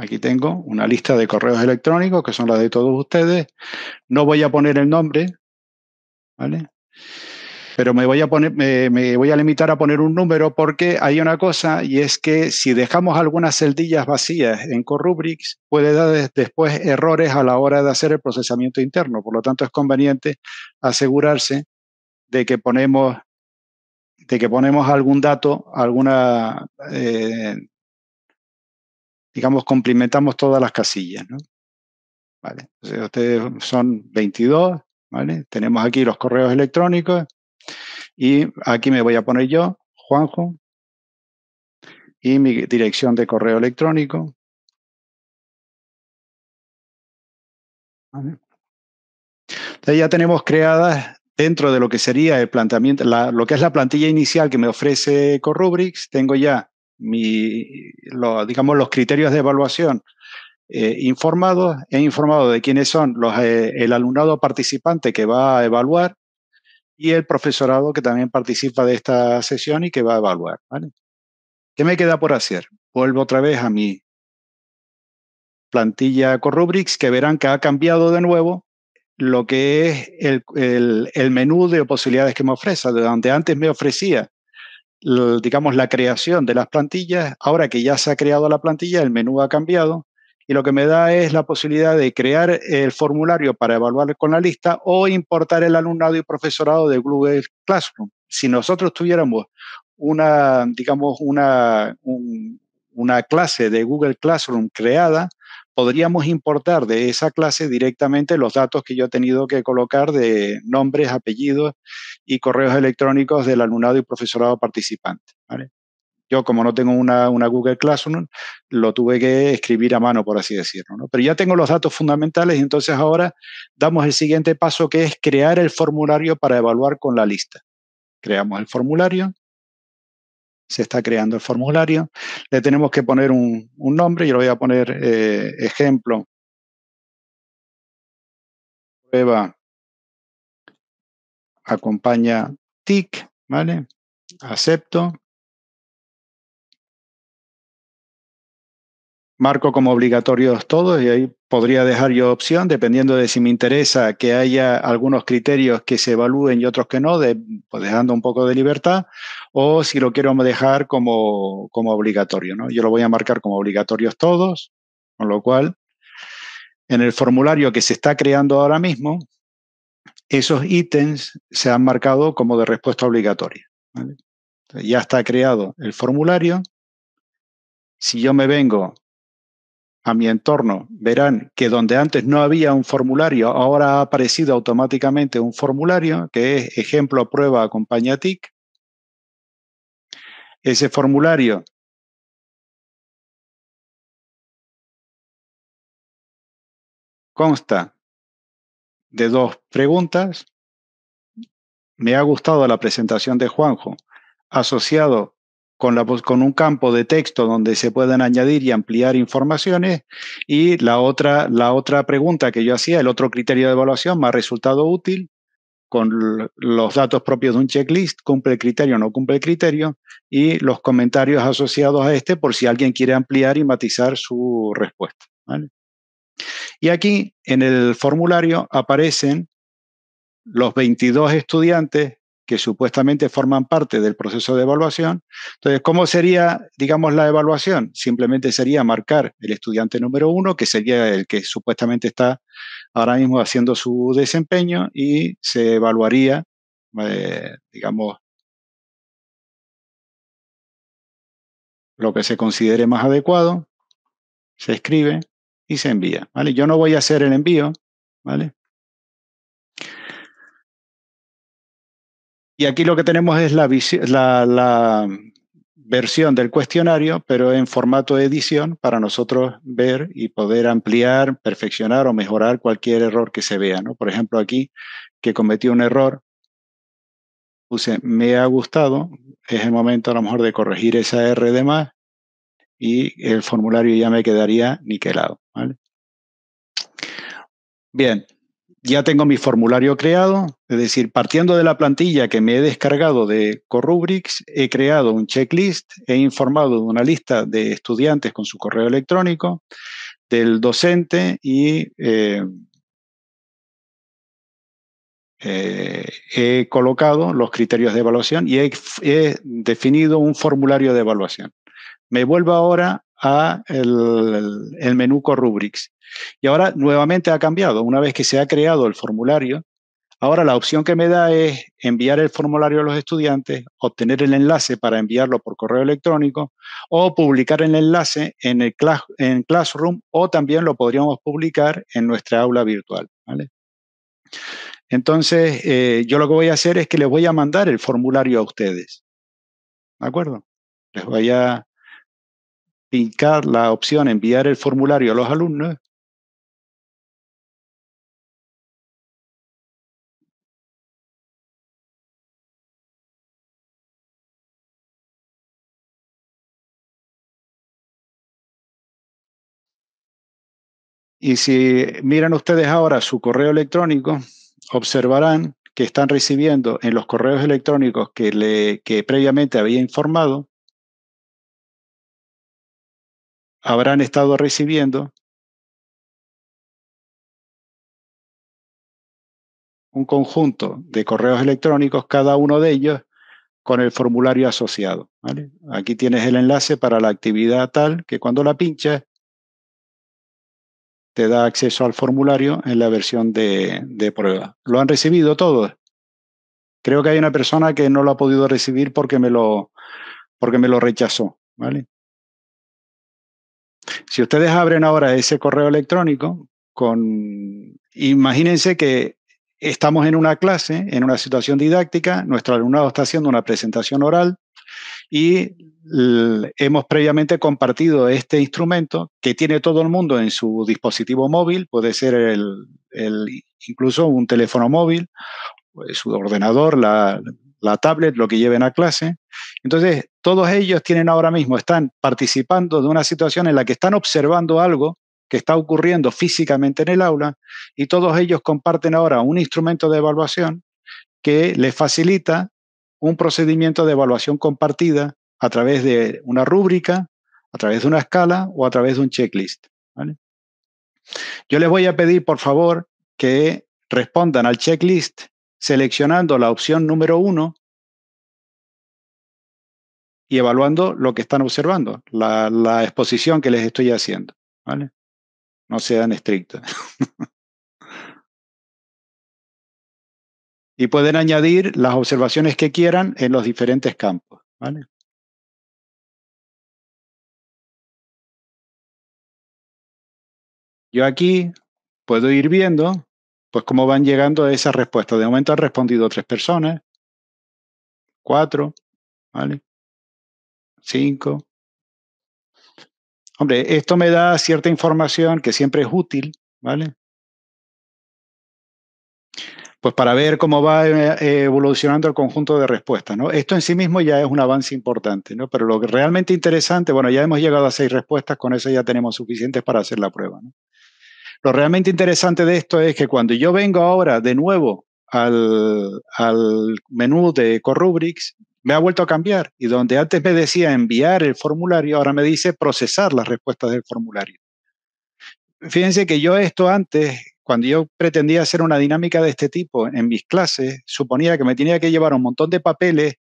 Aquí tengo una lista de correos electrónicos que son las de todos ustedes. No voy a poner el nombre, ¿vale? Pero me voy a poner, me, voy a limitar a poner un número porque hay una cosa y es que si dejamos algunas celdillas vacías en Corrubrix, puede dar después errores a la hora de hacer el procesamiento interno. Por lo tanto, es conveniente asegurarse de que ponemos de que ponemos algún dato, alguna eh, digamos, complementamos todas las casillas, ¿no? Vale, Entonces, ustedes son 22, ¿vale? Tenemos aquí los correos electrónicos y aquí me voy a poner yo, Juanjo, y mi dirección de correo electrónico. Entonces ya tenemos creadas dentro de lo que sería el planteamiento, lo que es la plantilla inicial que me ofrece Corrubrix, tengo ya mi, digamos, los criterios de evaluación eh, informados, he informado de quiénes son los, eh, el alumnado participante que va a evaluar y el profesorado que también participa de esta sesión y que va a evaluar. ¿Qué me queda por hacer? Vuelvo otra vez a mi plantilla rubrics que verán que ha cambiado de nuevo lo que es el, el, el menú de posibilidades que me ofrece, de donde antes me ofrecía digamos, la creación de las plantillas. Ahora que ya se ha creado la plantilla, el menú ha cambiado y lo que me da es la posibilidad de crear el formulario para evaluar con la lista o importar el alumnado y profesorado de Google Classroom. Si nosotros tuviéramos una, digamos, una, una clase de Google Classroom creada, podríamos importar de esa clase directamente los datos que yo he tenido que colocar de nombres, apellidos y correos electrónicos del alumnado y profesorado participante. Yo, como no tengo una, Google Classroom, lo tuve que escribir a mano, por así decirlo. Pero ya tengo los datos fundamentales y entonces ahora damos el siguiente paso que es crear el formulario para evaluar con la lista. Creamos el formulario, se está creando el formulario. Le tenemos que poner un, nombre, yo le voy a poner eh, ejemplo. Prueba acompaña TIC, ¿vale? Acepto. Marco como obligatorios todos y ahí podría dejar yo opción, dependiendo de si me interesa que haya algunos criterios que se evalúen y otros que no, pues dejando un poco de libertad, o si lo quiero dejar como, como obligatorio. Yo lo voy a marcar como obligatorios todos, con lo cual, en el formulario que se está creando ahora mismo, esos ítems se han marcado como de respuesta obligatoria. ya está creado el formulario. Si yo me vengo a mi entorno, verán que donde antes no había un formulario, ahora ha aparecido automáticamente un formulario que es ejemplo, prueba, tic Ese formulario consta de dos preguntas. Me ha gustado la presentación de Juanjo, asociado con, un campo de texto donde se pueden añadir y ampliar informaciones. Y la otra, la otra pregunta que yo hacía, el otro criterio de evaluación más resultado útil, con los datos propios de un checklist, cumple el criterio o no cumple el criterio, y los comentarios asociados a este por si alguien quiere ampliar y matizar su respuesta. Y aquí en el formulario aparecen los 22 estudiantes que supuestamente forman parte del proceso de evaluación. Entonces, ¿cómo sería, digamos, la evaluación? Simplemente sería marcar el estudiante número uno, que sería el que supuestamente está ahora mismo haciendo su desempeño y se evaluaría, eh, digamos, lo que se considere más adecuado, se escribe y se envía. ¿vale? Yo no voy a hacer el envío, ¿vale? Y aquí lo que tenemos es la, versión del cuestionario, pero en formato de edición para nosotros ver y poder ampliar, perfeccionar o mejorar cualquier error que se vea. Por ejemplo, aquí que cometí un error, puse me ha gustado, es el momento a lo mejor de corregir esa R de más y el formulario ya me quedaría niquelado. ¿vale? Bien, ya tengo mi formulario creado, es decir, partiendo de la plantilla que me he descargado de Corubrics, he creado un checklist, he informado de una lista de estudiantes con su correo electrónico, del docente y eh, eh, he colocado los criterios de evaluación y he definido un formulario de evaluación. Me vuelvo ahora a el, menú rubrics Y ahora nuevamente ha cambiado. Una vez que se ha creado el formulario, ahora la opción que me da es enviar el formulario a los estudiantes, obtener el enlace para enviarlo por correo electrónico o publicar el enlace en, el class, en Classroom o también lo podríamos publicar en nuestra aula virtual. ¿vale? Entonces, eh, yo lo que voy a hacer es que les voy a mandar el formulario a ustedes. ¿De acuerdo? Les voy a pincar la opción enviar el formulario a los alumnos, Y si miran ustedes ahora su correo electrónico, observarán que están recibiendo en los correos electrónicos que, le, que previamente había informado habrán estado recibiendo un conjunto de correos electrónicos, cada uno de ellos con el formulario asociado. ¿vale? Aquí tienes el enlace para la actividad tal que cuando la pinchas te da acceso al formulario en la versión de, prueba. ¿Lo han recibido todos? Creo que hay una persona que no lo ha podido recibir porque me lo, porque me lo rechazó. ¿vale? Si ustedes abren ahora ese correo electrónico, con, imagínense que estamos en una clase, en una situación didáctica, nuestro alumnado está haciendo una presentación oral y hemos previamente compartido este instrumento que tiene todo el mundo en su dispositivo móvil, puede ser el, incluso un teléfono móvil, pues, su ordenador, la tablet, lo que lleven a clase. Entonces, todos ellos tienen ahora mismo, están participando de una situación en la que están observando algo que está ocurriendo físicamente en el aula y todos ellos comparten ahora un instrumento de evaluación que les facilita un procedimiento de evaluación compartida a través de una rúbrica, a través de una escala o a través de un checklist. Yo les voy a pedir, por favor, que respondan al checklist seleccionando la opción número uno y evaluando lo que están observando, la, exposición que les estoy haciendo. ¿vale? No sean estrictos. y pueden añadir las observaciones que quieran en los diferentes campos. ¿vale? Yo aquí puedo ir viendo pues cómo van llegando esas respuestas. De momento han respondido tres personas, cuatro, ¿vale? 5. Hombre, esto me da cierta información que siempre es útil, ¿vale? Pues para ver cómo va eh, evolucionando el conjunto de respuestas, ¿no? Esto en sí mismo ya es un avance importante, ¿no? Pero lo realmente interesante, bueno, ya hemos llegado a seis respuestas, con eso ya tenemos suficientes para hacer la prueba, ¿no? Lo realmente interesante de esto es que cuando yo vengo ahora de nuevo al, al menú de Corrubrix, me ha vuelto a cambiar y donde antes me decía enviar el formulario, ahora me dice procesar las respuestas del formulario. Fíjense que yo esto antes, cuando yo pretendía hacer una dinámica de este tipo en mis clases, suponía que me tenía que llevar un montón de papeles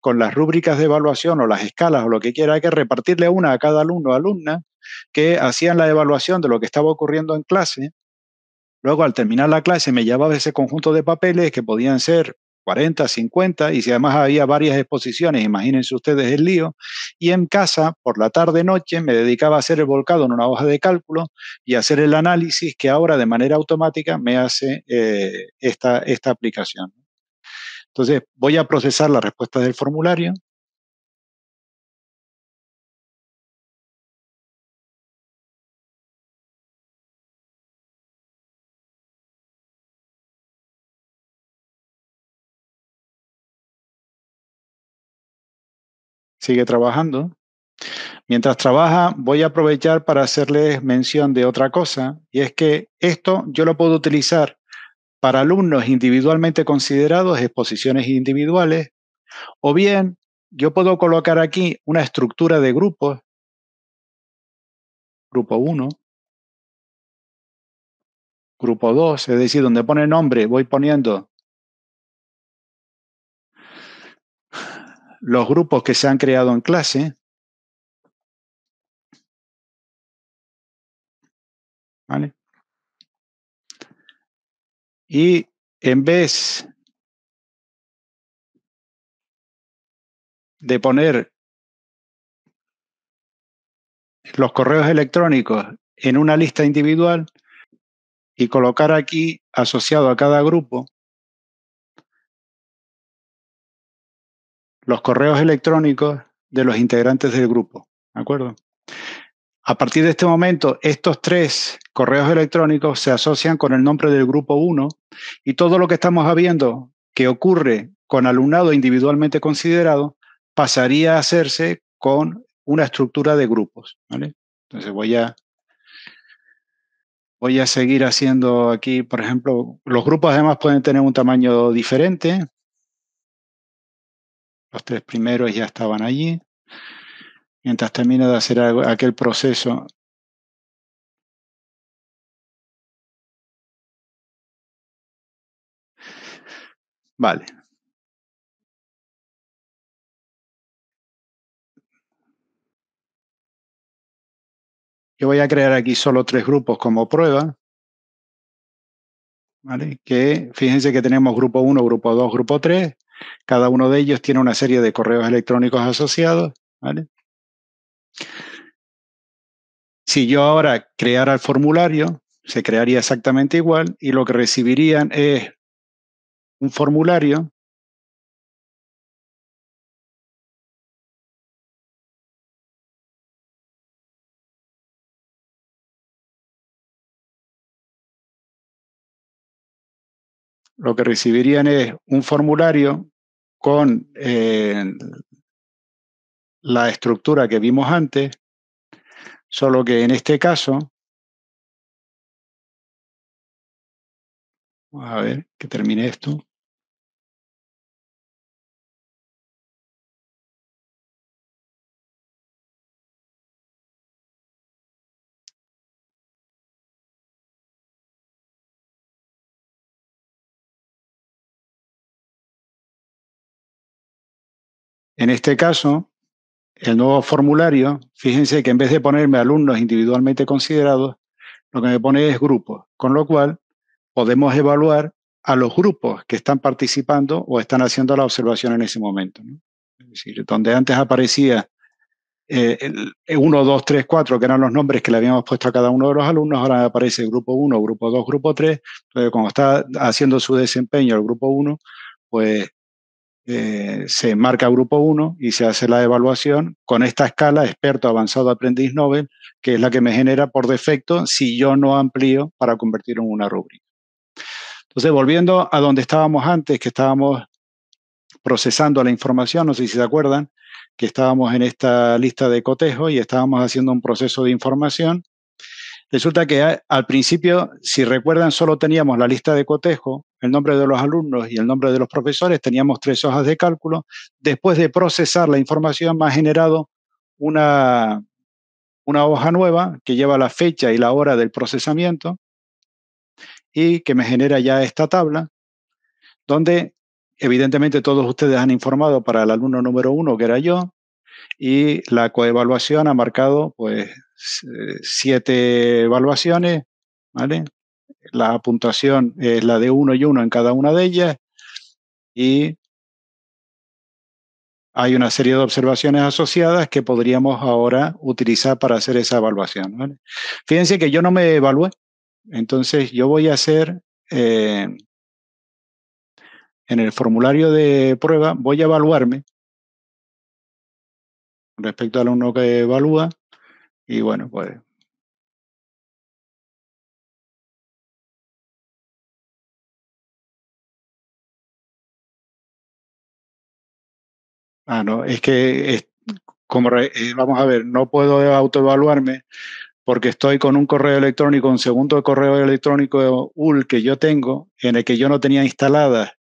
con las rúbricas de evaluación o las escalas o lo que quiera, hay que repartirle una a cada alumno o alumna que hacían la evaluación de lo que estaba ocurriendo en clase. Luego, al terminar la clase, me llevaba ese conjunto de papeles que podían ser 40, 50, y si además había varias exposiciones, imagínense ustedes el lío, y en casa, por la tarde-noche, me dedicaba a hacer el volcado en una hoja de cálculo y hacer el análisis que ahora de manera automática me hace eh, esta, esta aplicación. Entonces, voy a procesar las respuesta del formulario, sigue trabajando. Mientras trabaja, voy a aprovechar para hacerles mención de otra cosa, y es que esto yo lo puedo utilizar para alumnos individualmente considerados, exposiciones individuales, o bien yo puedo colocar aquí una estructura de grupos, grupo 1, grupo 2, es decir, donde pone nombre voy poniendo los grupos que se han creado en clase. ¿Vale? Y en vez de poner los correos electrónicos en una lista individual y colocar aquí asociado a cada grupo los correos electrónicos de los integrantes del grupo. ¿De acuerdo? A partir de este momento, estos tres correos electrónicos se asocian con el nombre del grupo 1 y todo lo que estamos habiendo que ocurre con alumnado individualmente considerado pasaría a hacerse con una estructura de grupos. ¿vale? Entonces voy a, voy a seguir haciendo aquí, por ejemplo, los grupos además pueden tener un tamaño diferente, los tres primeros ya estaban allí. Mientras termino de hacer aquel proceso, Vale. Yo voy a crear aquí solo tres grupos como prueba. Que fíjense que tenemos grupo 1, grupo 2, grupo 3. Cada uno de ellos tiene una serie de correos electrónicos asociados, Si yo ahora creara el formulario, se crearía exactamente igual y lo que recibirían es un formulario lo que recibirían es un formulario con eh, la estructura que vimos antes, solo que en este caso, a ver, que termine esto. En este caso, el nuevo formulario, fíjense que en vez de ponerme alumnos individualmente considerados, lo que me pone es grupo, con lo cual podemos evaluar a los grupos que están participando o están haciendo la observación en ese momento. Es decir, donde antes aparecía 1, 2, 3, 4, que eran los nombres que le habíamos puesto a cada uno de los alumnos, ahora aparece grupo 1, grupo 2, grupo 3. Entonces, como está haciendo su desempeño el grupo 1, pues eh, se marca grupo 1 y se hace la evaluación con esta escala experto, avanzado, aprendiz, novel que es la que me genera por defecto si yo no amplío para convertirlo en una rúbrica. Entonces, volviendo a donde estábamos antes, que estábamos procesando la información, no sé si se acuerdan, que estábamos en esta lista de cotejo y estábamos haciendo un proceso de información. Resulta que al principio, si recuerdan, solo teníamos la lista de cotejo el nombre de los alumnos y el nombre de los profesores, teníamos tres hojas de cálculo. Después de procesar la información, me ha generado una, una hoja nueva que lleva la fecha y la hora del procesamiento y que me genera ya esta tabla, donde evidentemente todos ustedes han informado para el alumno número uno, que era yo, y la coevaluación ha marcado pues eh, siete evaluaciones, ¿vale? la puntuación es la de 1 y 1 en cada una de ellas y hay una serie de observaciones asociadas que podríamos ahora utilizar para hacer esa evaluación. ¿vale? Fíjense que yo no me evalué, entonces yo voy a hacer eh, en el formulario de prueba, voy a evaluarme respecto al uno que evalúa y bueno, pues Ah, no, es que como eh, vamos a ver, no puedo autoevaluarme porque estoy con un correo electrónico, un segundo correo electrónico UL que yo tengo, en el que yo no tenía instalada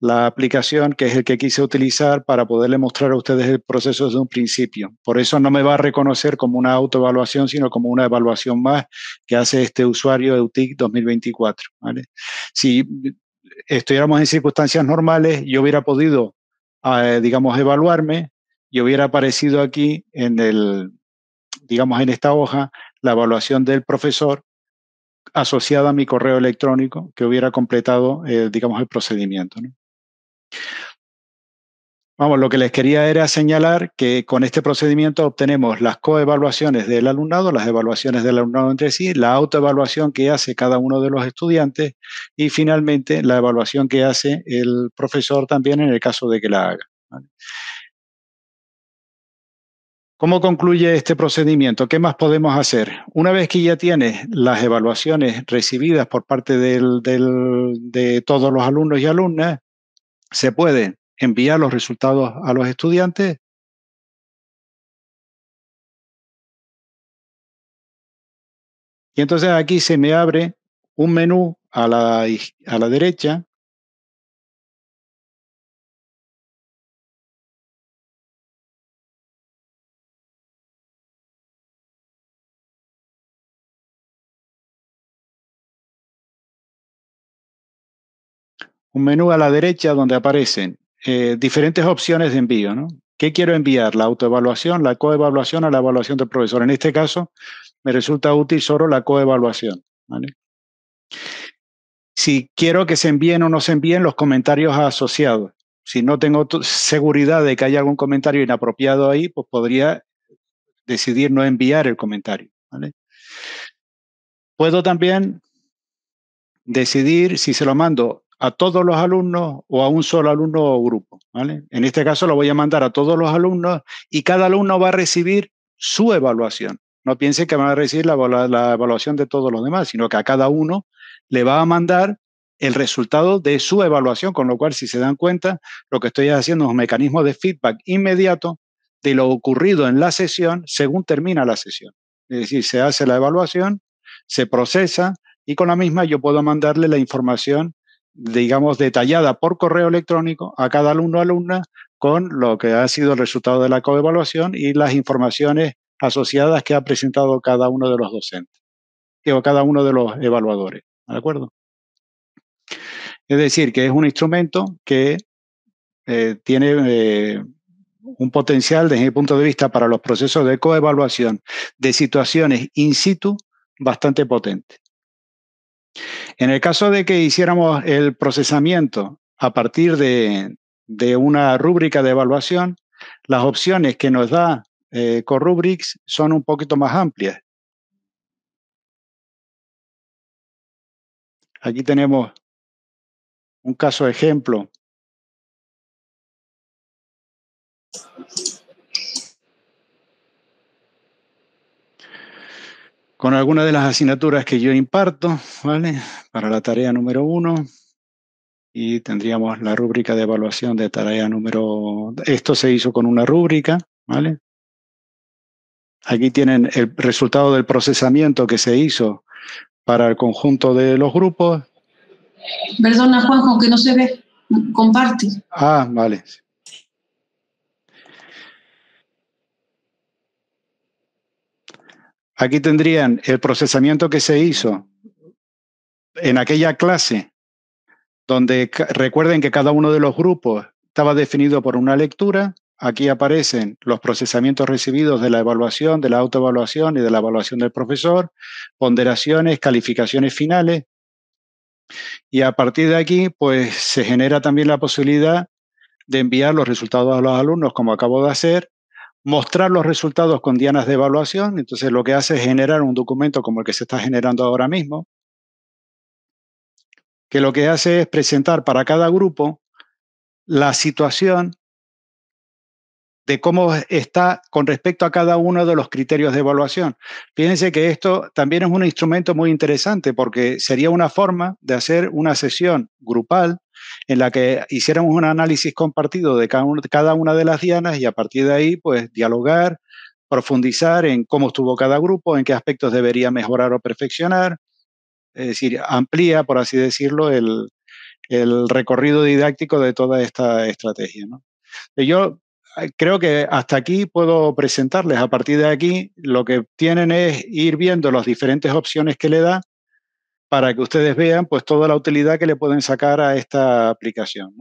la aplicación, que es el que quise utilizar para poderle mostrar a ustedes el proceso desde un principio. Por eso no me va a reconocer como una autoevaluación, sino como una evaluación más que hace este usuario EUTIC 2024. Si estuviéramos en circunstancias normales, yo hubiera podido eh, digamos, evaluarme y hubiera aparecido aquí en el, digamos, en esta hoja, la evaluación del profesor asociada a mi correo electrónico que hubiera completado, eh, digamos, el procedimiento. Vamos, lo que les quería era señalar que con este procedimiento obtenemos las coevaluaciones del alumnado, las evaluaciones del alumnado entre sí, la autoevaluación que hace cada uno de los estudiantes y finalmente la evaluación que hace el profesor también en el caso de que la haga. ¿Cómo concluye este procedimiento? ¿Qué más podemos hacer? Una vez que ya tiene las evaluaciones recibidas por parte de todos los alumnos y alumnas, se puede envía los resultados a los estudiantes Y entonces aquí se me abre un menú a la, a la derecha. Un menú a la derecha donde aparecen eh, diferentes opciones de envío, ¿Qué quiero enviar? ¿La autoevaluación, la coevaluación o la evaluación del profesor? En este caso, me resulta útil solo la coevaluación, ¿vale? Si quiero que se envíen o no se envíen los comentarios asociados. Si no tengo seguridad de que haya algún comentario inapropiado ahí, pues podría decidir no enviar el comentario, Puedo también decidir si se lo mando a todos los alumnos o a un solo alumno o grupo. ¿vale? En este caso lo voy a mandar a todos los alumnos y cada alumno va a recibir su evaluación. No piense que van a recibir la, la, evaluación de todos los demás, sino que a cada uno le va a mandar el resultado de su evaluación, con lo cual, si se dan cuenta, lo que estoy haciendo es un mecanismo de feedback inmediato de lo ocurrido en la sesión según termina la sesión. Es decir, se hace la evaluación, se procesa y con la misma yo puedo mandarle la información digamos, detallada por correo electrónico a cada alumno o alumna con lo que ha sido el resultado de la coevaluación y las informaciones asociadas que ha presentado cada uno de los docentes o cada uno de los evaluadores. ¿De acuerdo? Es decir, que es un instrumento que eh, tiene eh, un potencial desde mi punto de vista para los procesos de coevaluación de situaciones in situ bastante potente. En el caso de que hiciéramos el procesamiento a partir de, una rúbrica de evaluación, las opciones que nos da eh, Corubrics son un poquito más amplias. Aquí tenemos un caso ejemplo con alguna de las asignaturas que yo imparto, ¿vale? Para la tarea número uno. Y tendríamos la rúbrica de evaluación de tarea número... Esto se hizo con una rúbrica, ¿vale? Aquí tienen el resultado del procesamiento que se hizo para el conjunto de los grupos. Perdona, Juanjo, que no se ve. Comparte. Ah, vale. Aquí tendrían el procesamiento que se hizo en aquella clase, donde recuerden que cada uno de los grupos estaba definido por una lectura. Aquí aparecen los procesamientos recibidos de la evaluación, de la autoevaluación y de la evaluación del profesor, ponderaciones, calificaciones finales. Y a partir de aquí, pues se genera también la posibilidad de enviar los resultados a los alumnos, como acabo de hacer, mostrar los resultados con dianas de evaluación, entonces lo que hace es generar un documento como el que se está generando ahora mismo, que lo que hace es presentar para cada grupo la situación de cómo está con respecto a cada uno de los criterios de evaluación. Fíjense que esto también es un instrumento muy interesante porque sería una forma de hacer una sesión grupal en la que hiciéramos un análisis compartido de cada, una de las dianas y a partir de ahí, pues, dialogar, profundizar en cómo estuvo cada grupo, en qué aspectos debería mejorar o perfeccionar, es decir, amplía, por así decirlo, el, recorrido didáctico de toda esta estrategia. Yo eh, creo que hasta aquí puedo presentarles. A partir de aquí, lo que tienen es ir viendo las diferentes opciones que le da para que ustedes vean pues, toda la utilidad que le pueden sacar a esta aplicación.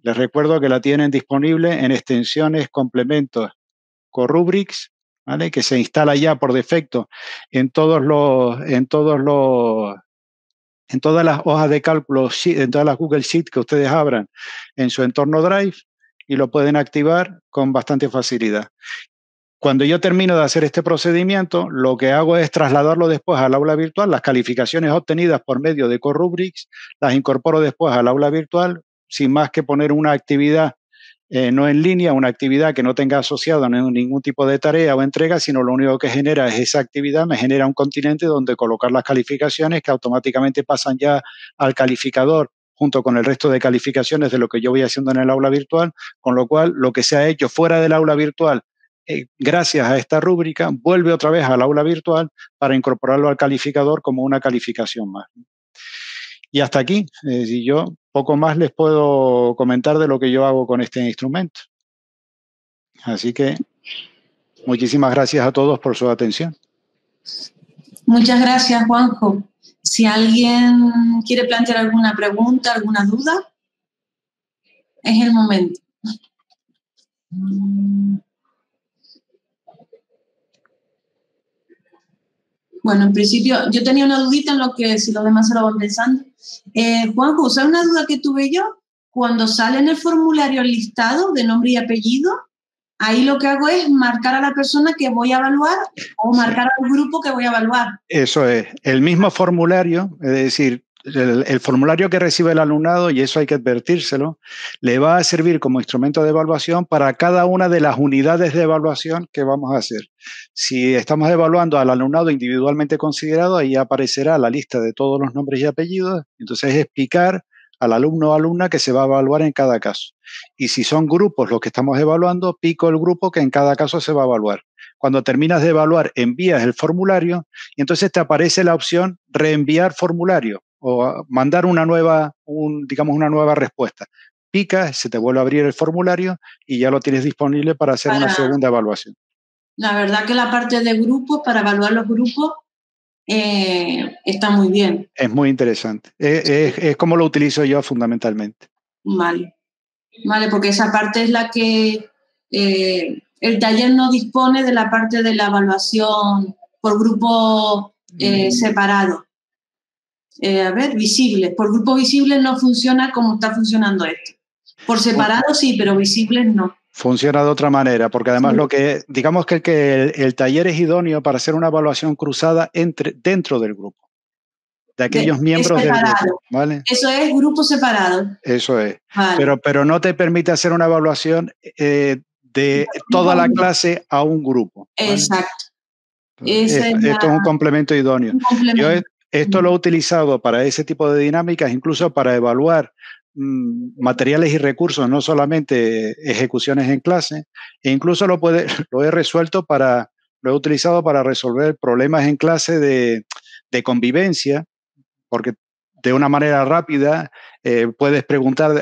Les recuerdo que la tienen disponible en extensiones, complementos, con ¿vale? que se instala ya por defecto en todos los, en todos los, en todas las hojas de cálculo, en todas las Google Sheets que ustedes abran en su entorno Drive y lo pueden activar con bastante facilidad. Cuando yo termino de hacer este procedimiento, lo que hago es trasladarlo después al aula virtual, las calificaciones obtenidas por medio de Corubrics, las incorporo después al aula virtual, sin más que poner una actividad eh, no en línea, una actividad que no tenga asociado ningún tipo de tarea o entrega, sino lo único que genera es esa actividad, me genera un continente donde colocar las calificaciones que automáticamente pasan ya al calificador junto con el resto de calificaciones de lo que yo voy haciendo en el aula virtual, con lo cual lo que se ha hecho fuera del aula virtual eh, gracias a esta rúbrica, vuelve otra vez al aula virtual para incorporarlo al calificador como una calificación más. Y hasta aquí, eh, yo poco más les puedo comentar de lo que yo hago con este instrumento. Así que muchísimas gracias a todos por su atención. Muchas gracias, Juanjo. Si alguien quiere plantear alguna pregunta, alguna duda, es el momento. Bueno, en principio, yo tenía una dudita en lo que si los demás se lo van pensando. Eh, Juanjo, ¿sabes una duda que tuve yo? Cuando sale en el formulario listado de nombre y apellido, ahí lo que hago es marcar a la persona que voy a evaluar o marcar al grupo que voy a evaluar. Eso es, el mismo formulario, es decir, el, formulario que recibe el alumnado, y eso hay que advertírselo, le va a servir como instrumento de evaluación para cada una de las unidades de evaluación que vamos a hacer. Si estamos evaluando al alumnado individualmente considerado, ahí aparecerá la lista de todos los nombres y apellidos, entonces es explicar al alumno o alumna que se va a evaluar en cada caso. Y si son grupos los que estamos evaluando, pico el grupo que en cada caso se va a evaluar. Cuando terminas de evaluar, envías el formulario y entonces te aparece la opción reenviar formulario o mandar una nueva, un, digamos, una nueva respuesta. Pica, se te vuelve a abrir el formulario y ya lo tienes disponible para hacer una segunda evaluación. La verdad que la parte de grupos, para evaluar los grupos, eh, está muy bien. Es muy interesante. Es, como lo utilizo yo fundamentalmente. Vale. Vale, porque esa parte es la que eh, el taller no dispone de la parte de la evaluación por grupo eh, mm. separado. Eh, a ver, visibles. Por grupo visible no funciona como está funcionando esto. Por separado sí, pero visibles no. Funciona de otra manera, porque además lo que, digamos que, el, que el, taller es idóneo para hacer una evaluación cruzada entre, dentro del grupo, de aquellos miembros del grupo. ¿vale? Eso es grupo separado. Eso es. Pero, pero no te permite hacer una evaluación eh, de toda la clase a un grupo. Exacto. esto es un complemento idóneo. Esto lo he utilizado para ese tipo de dinámicas, incluso para evaluar mm, materiales y recursos, no solamente eh, ejecuciones en clase, e incluso lo, lo he resuelto para, lo he utilizado para resolver problemas en clase de, de convivencia, porque de una manera rápida eh, puedes preguntar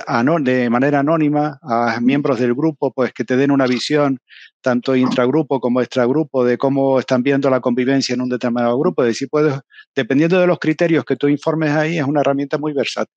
de manera anónima a miembros del grupo, pues que te den una visión, tanto intragrupo como extragrupo, de cómo están viendo la convivencia en un determinado grupo. decir, puedes, dependiendo de los criterios que tú informes ahí, es una herramienta muy versátil.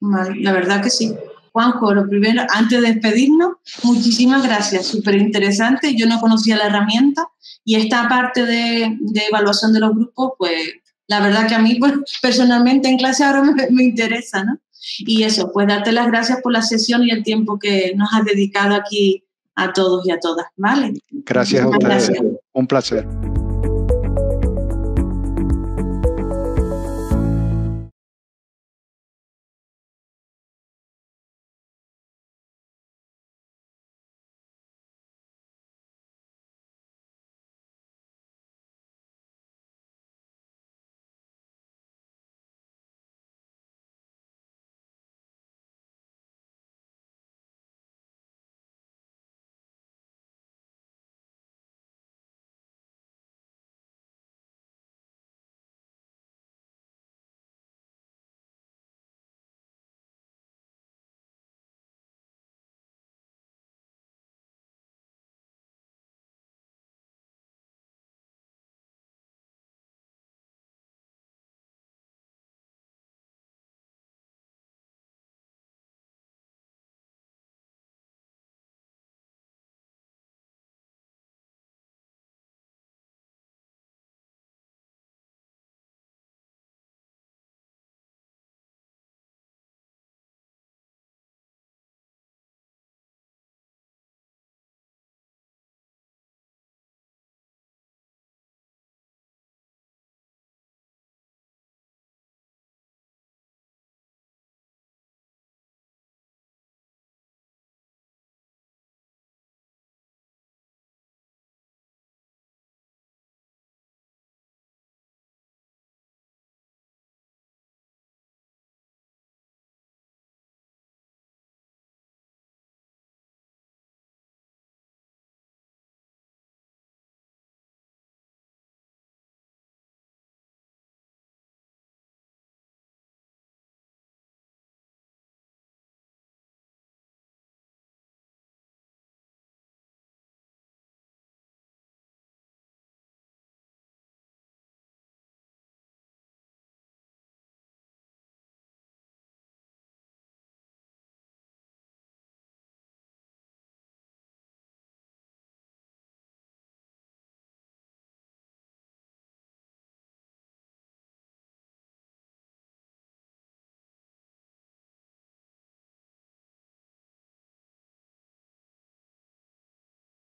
La verdad que sí. Juanjo, lo primero, antes de despedirnos, muchísimas gracias, súper interesante. Yo no conocía la herramienta y esta parte de, de, evaluación de los grupos, pues la verdad que a mí personalmente en clase ahora me, interesa, ¿no? Y eso, pues darte las gracias por la sesión y el tiempo que nos has dedicado aquí a todos y a todas, ¿vale? Gracias, a ustedes. Un placer.